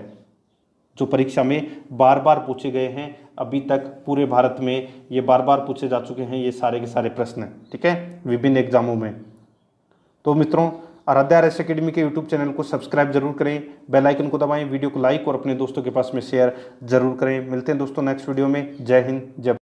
जो परीक्षा में बार बार पूछे गए हैं अभी तक पूरे भारत में ये बार बार पूछे जा चुके हैं ये सारे के सारे प्रश्न ठीक है विभिन्न एग्जामों में तो मित्रों आराध्या एस अकेडमी के यूट्यूब चैनल को सब्सक्राइब जरूर करें बेल आइकन को दबाएं वीडियो को लाइक और अपने दोस्तों के पास में शेयर जरूर करें मिलते हैं दोस्तों नेक्स्ट वीडियो में जय हिंद जय